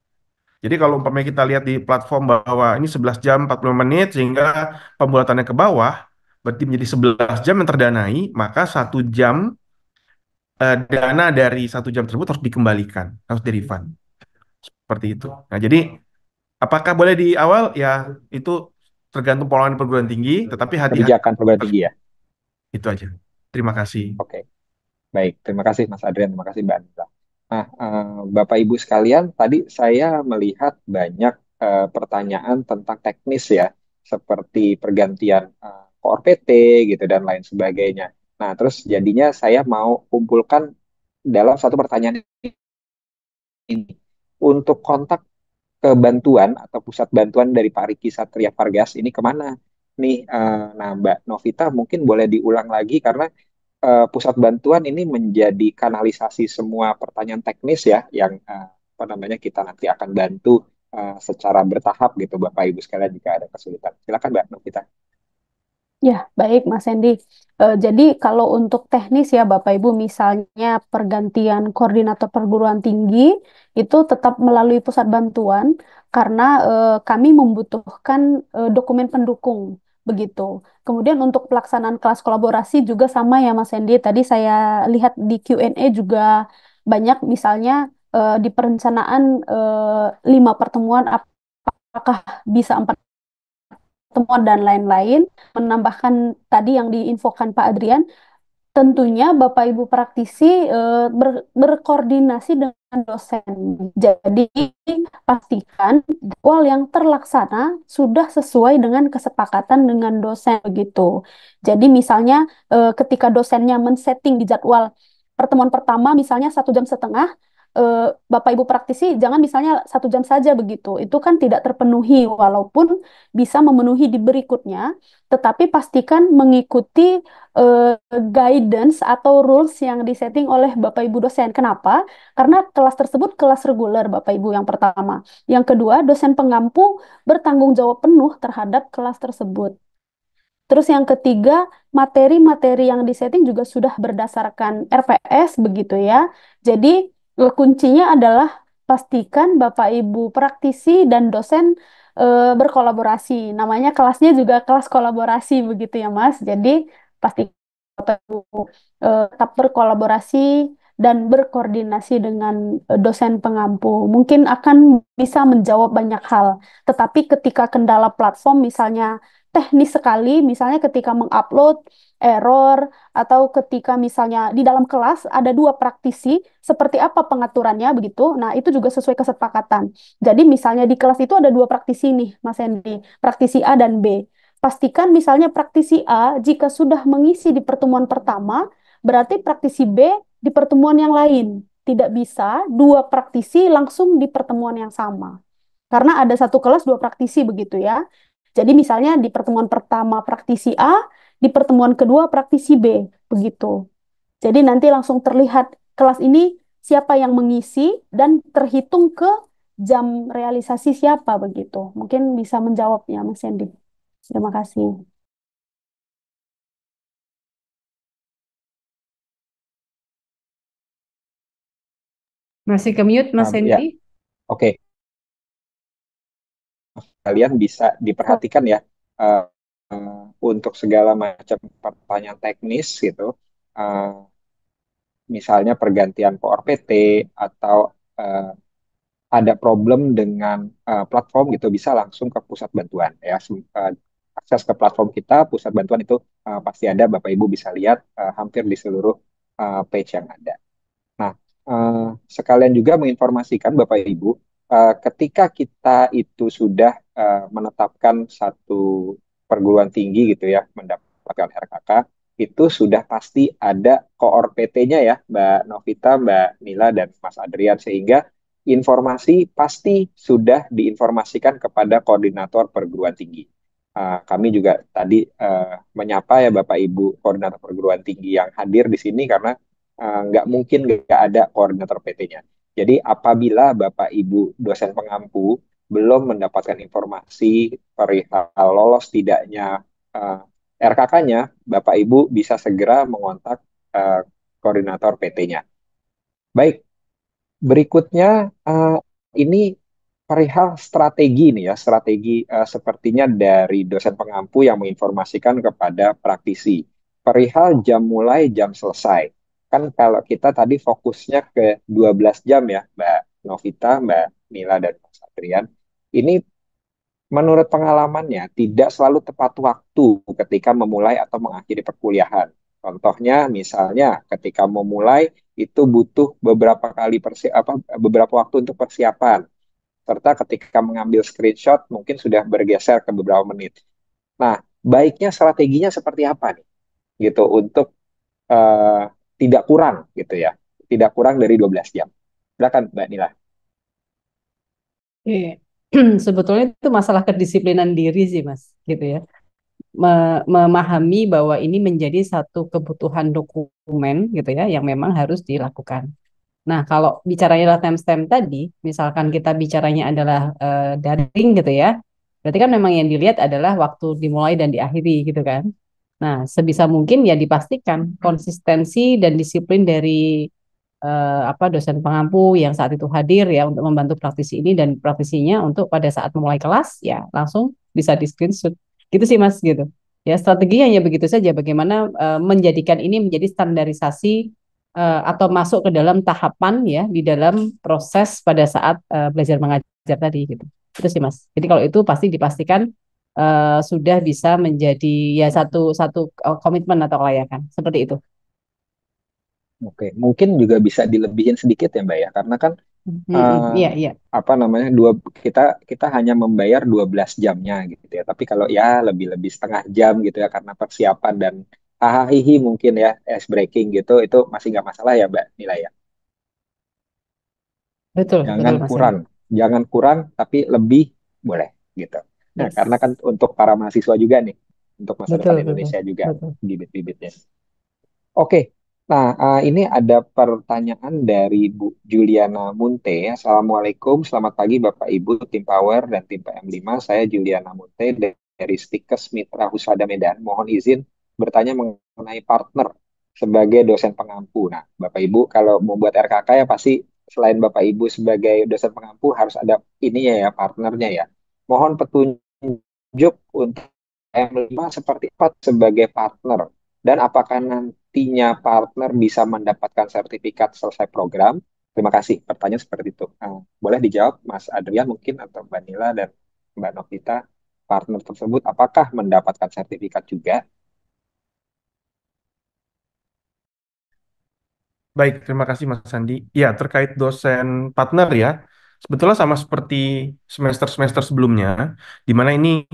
Jadi kalau umpamanya kita lihat di platform bahwa ini 11 jam 45 menit sehingga pembulatannya ke bawah berarti menjadi 11 jam yang terdanai, maka satu jam eh, dana dari satu jam tersebut harus dikembalikan, harus di refund. Seperti itu. Nah, jadi Apakah boleh di awal? Ya, itu tergantung pola perguruan tinggi, hmm. tetapi hati-hati. Kebijakan perguruan tinggi ya. Itu aja. Terima kasih. Oke. Baik, terima kasih Mas Adrian, terima kasih Mbak Anita. Nah, eh, Bapak Ibu sekalian, tadi saya melihat banyak eh, pertanyaan tentang teknis ya, seperti pergantian core eh, PT gitu dan lain sebagainya. Nah, terus jadinya saya mau kumpulkan dalam satu pertanyaan ini. Untuk kontak ke bantuan atau pusat bantuan dari Pak Riki Satria Vargas ini kemana nih? Uh, nah Mbak Novita mungkin boleh diulang lagi karena uh, pusat bantuan ini menjadi kanalisasi semua pertanyaan teknis ya yang uh, apa namanya kita nanti akan bantu uh, secara bertahap gitu Bapak Ibu sekalian jika ada kesulitan. Silakan Mbak Novita. Ya, baik Mas Hendy. Eh, jadi kalau untuk teknis ya Bapak Ibu misalnya pergantian koordinator perguruan tinggi itu tetap melalui pusat bantuan karena eh, kami membutuhkan eh, dokumen pendukung begitu. Kemudian untuk pelaksanaan kelas kolaborasi juga sama ya Mas Hendy. Tadi saya lihat di Q&A juga banyak misalnya di perencanaan lima pertemuan apakah bisa empat temuan dan lain-lain. Menambahkan tadi yang diinfokan Pak Adrian, tentunya Bapak Ibu praktisi e, ber, berkoordinasi dengan dosen. Jadi pastikan jadwal yang terlaksana sudah sesuai dengan kesepakatan dengan dosen begitu. Jadi misalnya e, ketika dosennya men-setting di jadwal pertemuan pertama misalnya satu jam setengah, Eh, bapak Ibu praktisi jangan misalnya satu jam saja begitu. Itu kan tidak terpenuhi walaupun bisa memenuhi di berikutnya, tetapi pastikan mengikuti uh, guidance atau rules yang disetting oleh Bapak Ibu dosen. Kenapa? Karena kelas tersebut kelas reguler Bapak Ibu yang pertama. Yang kedua, dosen pengampu bertanggung jawab penuh terhadap kelas tersebut. Terus yang ketiga, materi-materi yang disetting juga sudah berdasarkan RPS begitu ya. Jadi Eh, kuncinya adalah pastikan Bapak Ibu praktisi dan dosen e, berkolaborasi. Namanya kelasnya juga kelas kolaborasi begitu ya Mas. Jadi pastikan Bapak Ibu e, tetap berkolaborasi dan berkoordinasi dengan dosen pengampu. Mungkin akan bisa menjawab banyak hal. Tetapi ketika kendala platform misalnya teknis sekali, misalnya ketika mengupload error atau ketika misalnya di dalam kelas ada dua praktisi, seperti apa pengaturannya begitu. Nah, itu juga sesuai kesepakatan. Jadi misalnya di kelas itu ada dua praktisi nih, Mas Hendy, praktisi A dan B. Pastikan misalnya praktisi A jika sudah mengisi di pertemuan pertama, berarti praktisi B di pertemuan yang lain. Tidak bisa dua praktisi langsung di pertemuan yang sama. Karena ada satu kelas dua praktisi begitu ya. Jadi misalnya di pertemuan pertama praktisi A, di pertemuan kedua praktisi B, begitu. Jadi nanti langsung terlihat kelas ini siapa yang mengisi dan terhitung ke jam realisasi siapa begitu. Mungkin bisa menjawabnya Mas Sandy. Terima kasih. Masih ke mute Mas ya. Hendy. Um, ya. Oke. Okay kalian bisa diperhatikan ya uh, untuk segala macam pertanyaan teknis gitu. Uh, misalnya pergantian Power PT atau uh, ada problem dengan uh, platform gitu bisa langsung ke pusat bantuan ya uh, akses ke platform kita pusat bantuan itu uh, pasti ada Bapak Ibu bisa lihat uh, hampir di seluruh uh, page yang ada. Nah, uh, sekalian juga menginformasikan Bapak Ibu uh, ketika kita itu sudah uh, menetapkan satu perguruan tinggi gitu ya mendapatkan RKK itu sudah pasti ada koor PT-nya ya Mbak Novita, Mbak Nila dan Mas Adrian sehingga informasi pasti sudah diinformasikan kepada koordinator perguruan tinggi. Uh, kami juga tadi uh, menyapa ya Bapak Ibu koordinator perguruan tinggi yang hadir di sini karena nggak uh, mungkin nggak ada koordinator PT-nya. Jadi apabila Bapak Ibu dosen pengampu belum mendapatkan informasi perihal lolos tidaknya uh, eh, RKK-nya, Bapak Ibu bisa segera mengontak uh, koordinator PT-nya. Baik, berikutnya uh, ini perihal strategi nih ya, strategi uh, sepertinya dari dosen pengampu yang menginformasikan kepada praktisi. Perihal jam mulai, jam selesai kan kalau kita tadi fokusnya ke 12 jam ya Mbak Novita, Mbak Mila, dan Mas Satrian. Ini menurut pengalamannya tidak selalu tepat waktu ketika memulai atau mengakhiri perkuliahan. Contohnya misalnya ketika memulai itu butuh beberapa kali persi apa beberapa waktu untuk persiapan. Serta ketika mengambil screenshot mungkin sudah bergeser ke beberapa menit. Nah, baiknya strateginya seperti apa nih? Gitu untuk uh, tidak kurang gitu ya. Tidak kurang dari 12 jam. Silakan Mbak Nila. Iya. Sebetulnya itu masalah kedisiplinan diri sih Mas, gitu ya. Memahami bahwa ini menjadi satu kebutuhan dokumen gitu ya yang memang harus dilakukan. Nah, kalau bicaranya adalah stamp tadi, misalkan kita bicaranya adalah uh, daring gitu ya, berarti kan memang yang dilihat adalah waktu dimulai dan diakhiri gitu kan. Nah, sebisa mungkin ya dipastikan konsistensi dan disiplin dari eh, apa dosen pengampu yang saat itu hadir ya untuk membantu praktisi ini dan praktisinya untuk pada saat mulai kelas ya langsung bisa di screenshot. Gitu sih Mas gitu. Ya, strateginya hanya begitu saja bagaimana eh, menjadikan ini menjadi standarisasi eh, atau masuk ke dalam tahapan ya di dalam proses pada saat eh, belajar mengajar tadi gitu. Itu sih Mas. Jadi kalau itu pasti dipastikan uh, sudah bisa menjadi ya satu satu eh, komitmen atau kelayakan seperti itu. Oke, mungkin juga bisa dilebihin sedikit ya Mbak ya, karena kan hmm, uh, iya, iya. apa namanya dua kita kita hanya membayar 12 jamnya gitu ya, tapi kalau ya lebih-lebih setengah jam gitu ya karena persiapan dan hahaha mungkin ya ice breaking gitu itu masih nggak masalah ya Mbak nilai ya. Betul. Jangan betul, kurang, jangan kurang tapi lebih boleh gitu. Nah, yes. karena kan untuk para mahasiswa juga nih, untuk masa depan Indonesia betul, juga bibit-bibitnya. Oke, nah uh, ini ada pertanyaan dari Bu Juliana Munte. Assalamualaikum, selamat pagi Bapak Ibu, tim Power dan tim PM5. Saya Juliana Munte dari Stikes Mitra Husada Medan. Mohon izin bertanya mengenai partner sebagai dosen pengampu. Nah, Bapak Ibu kalau mau buat RKK ya pasti selain Bapak Ibu sebagai dosen pengampu harus ada ininya ya, partnernya ya. Mohon petunjuk Job untuk M5 seperti apa sebagai partner dan apakah nantinya partner bisa mendapatkan sertifikat selesai program? Terima kasih. Pertanyaan seperti itu. Nah, boleh dijawab Mas Adrian mungkin atau Mbak Nila dan Mbak Novita partner tersebut apakah mendapatkan sertifikat juga? Baik, terima kasih Mas Sandi. Ya, terkait dosen partner ya, Sebetulnya sama seperti semester-semester sebelumnya, di mana ini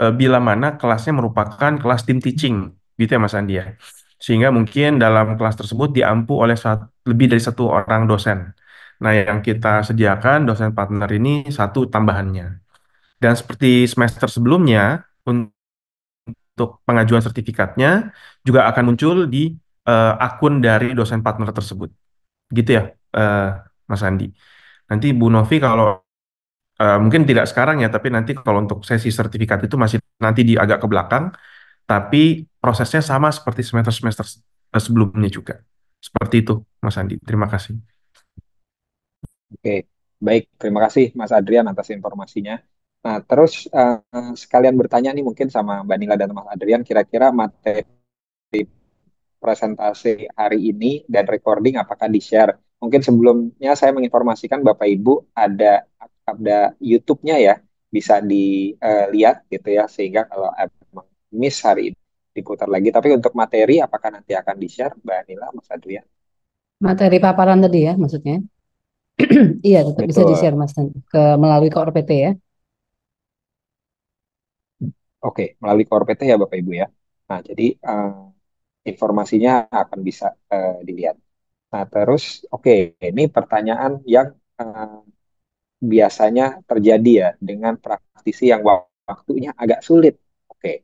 eh, bila mana kelasnya merupakan kelas tim teaching, gitu ya Mas Andi ya. Sehingga mungkin dalam kelas tersebut diampu oleh satu, lebih dari satu orang dosen. Nah, yang kita sediakan dosen partner ini satu tambahannya. Dan seperti semester sebelumnya, untuk pengajuan sertifikatnya juga akan muncul di uh, akun dari dosen partner tersebut. Gitu ya, uh, Mas Andi. Nanti Bu Novi kalau uh, mungkin tidak sekarang ya, tapi nanti kalau untuk sesi sertifikat itu masih nanti di agak ke belakang, tapi prosesnya sama seperti semester-semester eh, sebelumnya juga. Seperti itu, Mas Andi. Terima kasih. Oke, baik. Terima kasih Mas Adrian atas informasinya. Nah, terus uh, sekalian bertanya nih mungkin sama Mbak Nila dan Mas Adrian, kira-kira materi presentasi hari ini dan recording apakah di-share Mungkin sebelumnya saya menginformasikan Bapak Ibu ada ada YouTube-nya ya bisa dilihat eh, gitu ya sehingga kalau emang miss hari ini diputar lagi. Tapi untuk materi apakah nanti akan di-share Mbak Nila Mas Adrian? Materi paparan tadi ya maksudnya? iya tetap Betul. bisa di-share Mas ke melalui KORPT ya. Oke, melalui KORPT ya Bapak Ibu ya. Nah, jadi uh, informasinya akan bisa uh, dilihat. Nah, terus oke, okay, ini pertanyaan yang uh, biasanya terjadi ya dengan praktisi yang waktunya agak sulit. Oke. Okay.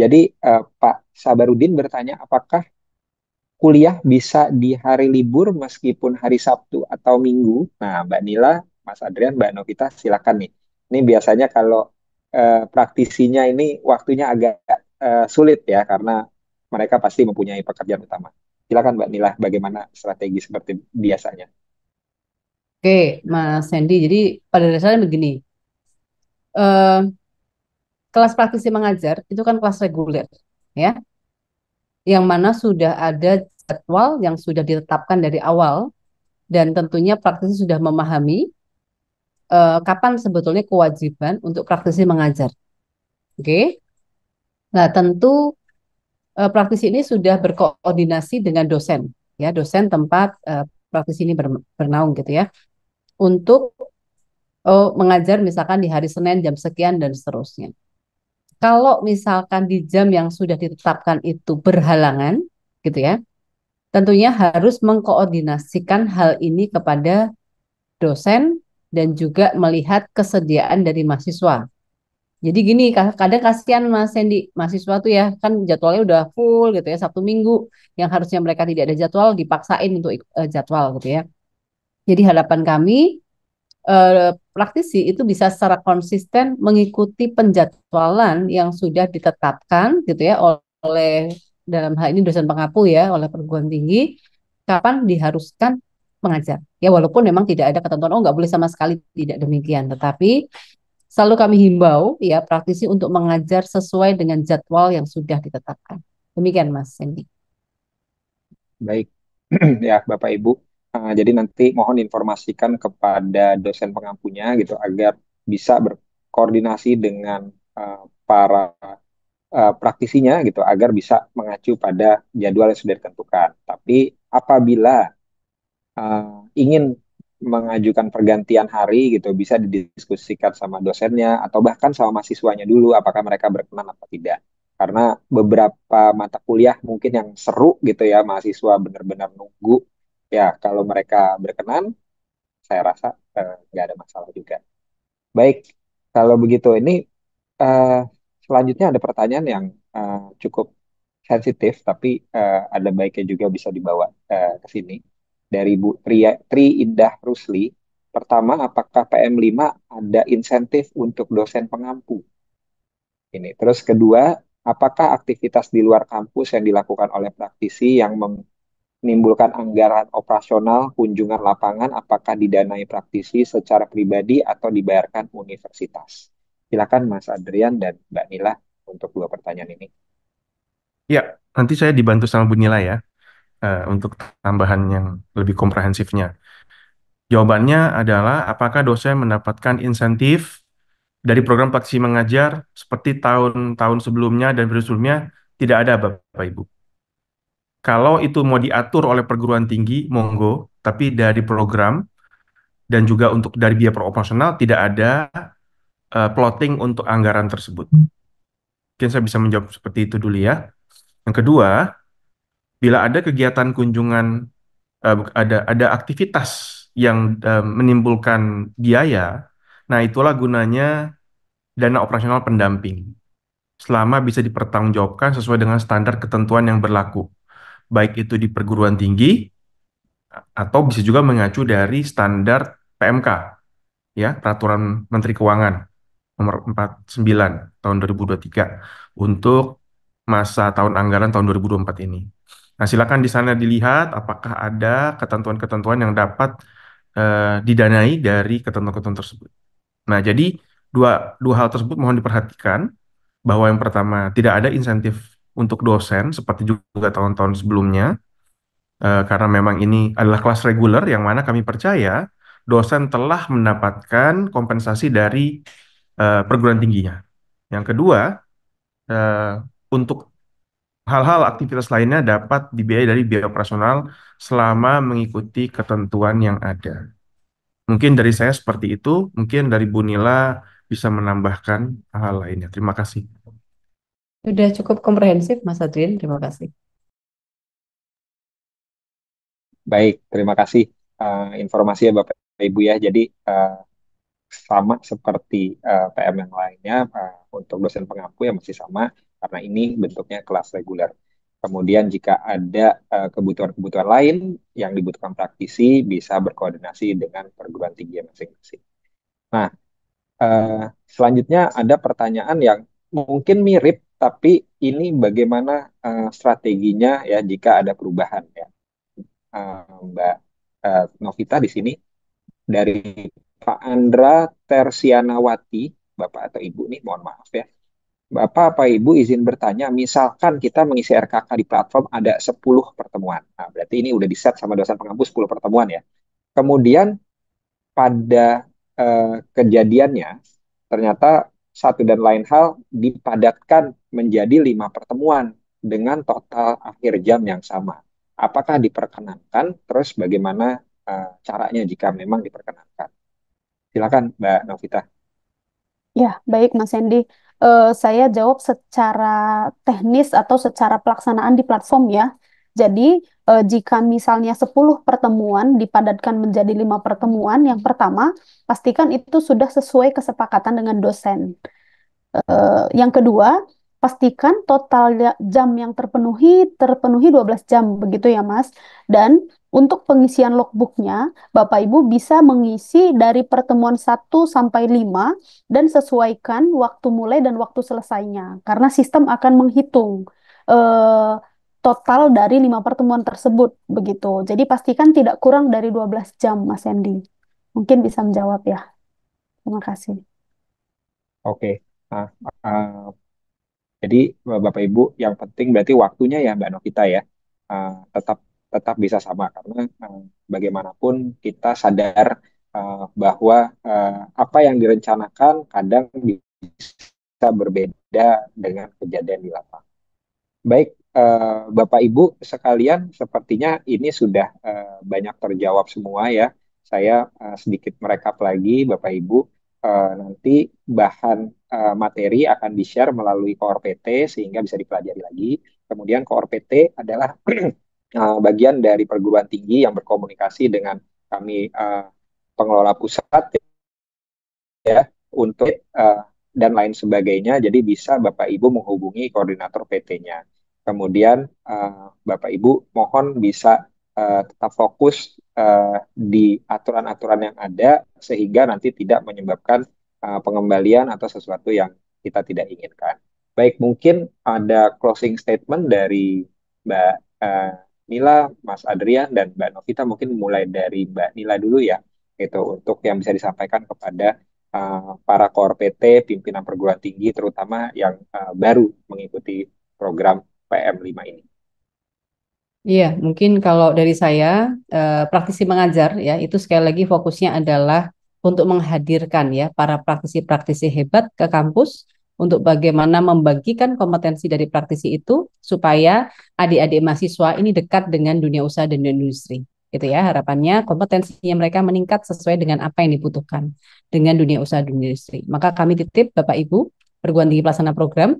Jadi uh, Pak Sabarudin bertanya apakah kuliah bisa di hari libur meskipun hari Sabtu atau Minggu? Nah, Mbak Nila, Mas Adrian, Mbak Novita silakan nih. Ini biasanya kalau uh, praktisinya ini waktunya agak uh, sulit ya karena mereka pasti mempunyai pekerjaan utama. Silakan Mbak Nila, bagaimana strategi seperti biasanya? Oke, Mas Sandy. Jadi pada dasarnya begini, uh, kelas praktisi mengajar itu kan kelas reguler, ya, yang mana sudah ada jadwal yang sudah ditetapkan dari awal dan tentunya praktisi sudah memahami uh, kapan sebetulnya kewajiban untuk praktisi mengajar. Oke, nah tentu uh, praktisi ini sudah berkoordinasi dengan dosen, ya dosen tempat uh, praktisi ini bernaung gitu ya, untuk uh, mengajar misalkan di hari Senin jam sekian dan seterusnya. Kalau misalkan di jam yang sudah ditetapkan itu berhalangan, gitu ya, tentunya harus mengkoordinasikan hal ini kepada dosen dan juga melihat kesediaan dari mahasiswa jadi gini, kadang kasihan Mas Sandy, mahasiswa tuh ya kan jadwalnya udah full gitu ya, Sabtu Minggu yang harusnya mereka tidak ada jadwal dipaksain untuk uh, jadwal gitu ya. Jadi harapan kami uh, praktisi itu bisa secara konsisten mengikuti penjadwalan yang sudah ditetapkan gitu ya oleh dalam hal ini dosen pengapu ya oleh perguruan tinggi kapan diharuskan mengajar. Ya walaupun memang tidak ada ketentuan oh nggak boleh sama sekali tidak demikian, tetapi Selalu kami himbau ya praktisi untuk mengajar sesuai dengan jadwal yang sudah ditetapkan. Demikian Mas Sandy. Baik, ya Bapak Ibu. Uh, jadi nanti mohon informasikan kepada dosen pengampunya gitu agar bisa berkoordinasi dengan uh, para uh, praktisinya gitu agar bisa mengacu pada jadwal yang sudah ditentukan. Tapi apabila uh, ingin mengajukan pergantian hari gitu bisa didiskusikan sama dosennya atau bahkan sama mahasiswanya dulu apakah mereka berkenan atau tidak karena beberapa mata kuliah mungkin yang seru gitu ya mahasiswa benar-benar nunggu ya kalau mereka berkenan saya rasa eh, nggak eh, ada masalah juga baik kalau begitu ini eh, selanjutnya ada pertanyaan yang eh, cukup sensitif tapi eh, ada baiknya juga bisa dibawa eh, ke sini dari Bu Tri, Tri Indah Rusli. Pertama, apakah PM5 ada insentif untuk dosen pengampu? Ini. Terus kedua, apakah aktivitas di luar kampus yang dilakukan oleh praktisi yang menimbulkan anggaran operasional kunjungan lapangan apakah didanai praktisi secara pribadi atau dibayarkan universitas? Silakan Mas Adrian dan Mbak Nila untuk dua pertanyaan ini. Ya, nanti saya dibantu sama Bu Nila ya. Eh, untuk tambahan yang lebih komprehensifnya. Jawabannya adalah apakah dosen mendapatkan insentif dari program praksi mengajar seperti tahun-tahun sebelumnya dan periode sebelumnya tidak ada Bapak Ibu. Kalau itu mau diatur oleh perguruan tinggi, monggo, tapi dari program dan juga untuk dari biaya proporsional tidak ada uh, plotting untuk anggaran tersebut. Mungkin saya bisa menjawab seperti itu dulu ya. Yang kedua, bila ada kegiatan kunjungan uh, ada ada aktivitas yang uh, menimbulkan biaya, nah itulah gunanya dana operasional pendamping. Selama bisa dipertanggungjawabkan sesuai dengan standar ketentuan yang berlaku, baik itu di perguruan tinggi atau bisa juga mengacu dari standar PMK, ya Peraturan Menteri Keuangan nomor 49 tahun 2023 untuk masa tahun anggaran tahun 2024 ini. Nah, silakan di sana dilihat apakah ada ketentuan-ketentuan yang dapat uh, didanai dari ketentuan-ketentuan tersebut. Nah, jadi dua dua hal tersebut mohon diperhatikan bahwa yang pertama tidak ada insentif untuk dosen seperti juga tahun-tahun sebelumnya uh, karena memang ini adalah kelas reguler yang mana kami percaya dosen telah mendapatkan kompensasi dari uh, perguruan tingginya. Yang kedua, uh, untuk Hal-hal aktivitas lainnya dapat dibiayai dari biaya operasional selama mengikuti ketentuan yang ada. Mungkin dari saya seperti itu, mungkin dari Bu Nila bisa menambahkan hal lainnya. Terima kasih. Sudah cukup komprehensif, Mas Adrian. Terima kasih. Baik, terima kasih uh, eh, informasinya Bapak Ibu ya. Jadi uh, sama seperti uh, eh, PM yang lainnya uh, untuk dosen pengampu yang masih sama karena ini bentuknya kelas reguler. Kemudian jika ada eh, kebutuhan-kebutuhan lain yang dibutuhkan praktisi bisa berkoordinasi dengan perguruan tinggi masing-masing. Nah, eh, selanjutnya ada pertanyaan yang mungkin mirip tapi ini bagaimana eh, strateginya ya jika ada perubahan ya. Mbak Novita di sini dari Pak Andra Tersianawati, Bapak atau Ibu nih mohon maaf ya Bapak apa Ibu izin bertanya, misalkan kita mengisi RKK di platform ada 10 pertemuan. Nah, berarti ini udah di-set sama dosen pengampu 10 pertemuan ya. Kemudian pada eh, kejadiannya ternyata satu dan lain hal dipadatkan menjadi lima pertemuan dengan total akhir jam yang sama. Apakah diperkenankan? Terus bagaimana eh, caranya jika memang diperkenankan? Silakan Mbak Novita. Ya, baik Mas Hendy uh, saya jawab secara teknis atau secara pelaksanaan di platform ya. Jadi uh, jika misalnya 10 pertemuan dipadatkan menjadi lima pertemuan, yang pertama pastikan itu sudah sesuai kesepakatan dengan dosen. Uh, yang kedua, pastikan total jam yang terpenuhi terpenuhi 12 jam begitu ya Mas. Dan untuk pengisian logbooknya, Bapak Ibu bisa mengisi dari pertemuan 1 sampai 5 dan sesuaikan waktu mulai dan waktu selesainya. Karena sistem akan menghitung eh, total dari 5 pertemuan tersebut begitu. Jadi pastikan tidak kurang dari 12 jam Mas Hendy. Mungkin bisa menjawab ya. Terima kasih. Oke. Nah, uh, jadi Bapak Ibu yang penting berarti waktunya ya Mbak Novita ya. Uh, tetap tetap bisa sama karena uh, bagaimanapun kita sadar uh, bahwa uh, apa yang direncanakan kadang bisa berbeda dengan kejadian di lapangan. Baik, uh, Bapak Ibu sekalian, sepertinya ini sudah uh, banyak terjawab semua ya. Saya uh, sedikit merekap lagi, Bapak Ibu. Uh, nanti bahan uh, materi akan di-share melalui KORPT sehingga bisa dipelajari lagi. Kemudian KORPT adalah Eh, bagian dari perguruan tinggi yang berkomunikasi dengan kami uh, pengelola pusat ya untuk uh, dan lain sebagainya. Jadi bisa Bapak Ibu menghubungi koordinator PT-nya. Kemudian uh, Bapak Ibu mohon bisa uh, tetap fokus uh, di aturan-aturan yang ada sehingga nanti tidak menyebabkan uh, pengembalian atau sesuatu yang kita tidak inginkan. Baik, mungkin ada closing statement dari Mbak uh, Nila, Mas Adrian, dan Mbak Novita mungkin mulai dari Mbak Nila dulu ya, itu untuk yang bisa disampaikan kepada uh, para core PT, pimpinan perguruan tinggi, terutama yang uh, baru mengikuti program PM5 ini. Iya, mungkin kalau dari saya eh, praktisi mengajar ya itu sekali lagi fokusnya adalah untuk menghadirkan ya para praktisi-praktisi hebat ke kampus untuk bagaimana membagikan kompetensi dari praktisi itu supaya adik-adik mahasiswa ini dekat dengan dunia usaha dan dunia industri gitu ya harapannya kompetensinya mereka meningkat sesuai dengan apa yang dibutuhkan dengan dunia usaha dunia industri maka kami titip Bapak Ibu perguruan tinggi pelaksana program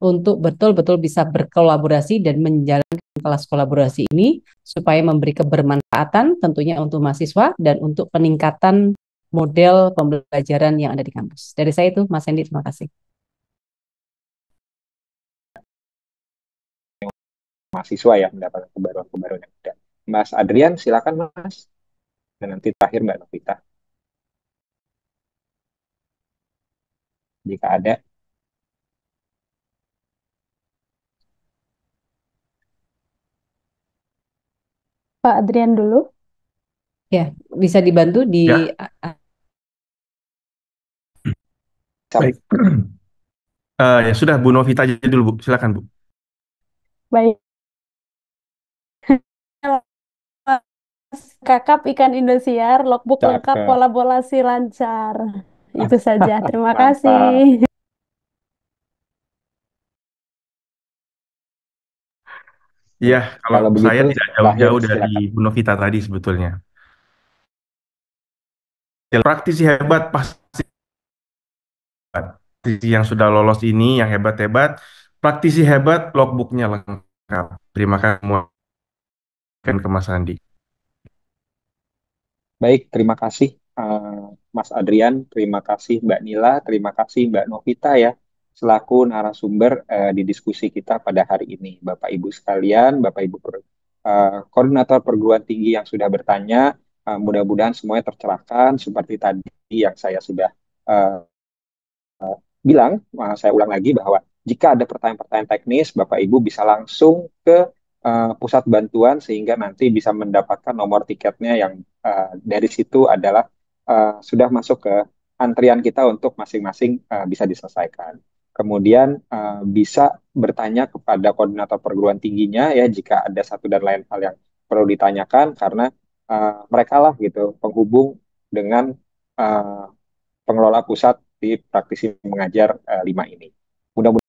untuk betul-betul bisa berkolaborasi dan menjalankan kelas kolaborasi ini supaya memberi kebermanfaatan tentunya untuk mahasiswa dan untuk peningkatan model pembelajaran yang ada di kampus. Dari saya itu Mas Endi terima kasih. mahasiswa ya mendapatkan kebaruan-kebaruan yang ada. Mas Adrian, silakan Mas. Dan nanti terakhir Mbak Novita. Jika ada. Pak Adrian dulu. Ya, bisa dibantu di ya. Baik. Uh, ya sudah Bu Novita aja dulu Bu, silakan Bu. Baik, Kakap Ikan Indosiar, logbook Cakep. lengkap, kolaborasi lancar. Itu saja. Terima kasih. Iya, kalau, Kalau begitu, saya tidak jauh-jauh dari Bu Novita tadi sebetulnya. Praktisi hebat pasti praktisi yang sudah lolos ini yang hebat-hebat, praktisi hebat logbooknya lengkap. Terima kasih semua ke Mas Andi. Baik, terima kasih eh, Mas Adrian, terima kasih Mbak Nila, terima kasih Mbak Novita ya selaku narasumber eh, di diskusi kita pada hari ini. Bapak Ibu sekalian, Bapak Ibu eh, koordinator perguruan tinggi yang sudah bertanya, mudah-mudahan semuanya tercerahkan seperti tadi yang saya sudah bilang, saya ulang lagi bahwa jika ada pertanyaan-pertanyaan teknis, Bapak Ibu bisa langsung ke uh, pusat bantuan sehingga nanti bisa mendapatkan nomor tiketnya yang uh, dari situ adalah uh, sudah masuk ke antrian kita untuk masing-masing uh, bisa diselesaikan. Kemudian uh, bisa bertanya kepada koordinator perguruan tingginya ya jika ada satu dan lain hal yang perlu ditanyakan karena uh, mereka lah gitu penghubung dengan uh, pengelola pusat di praktisi mengajar uh, lima ini. Mudah-mudahan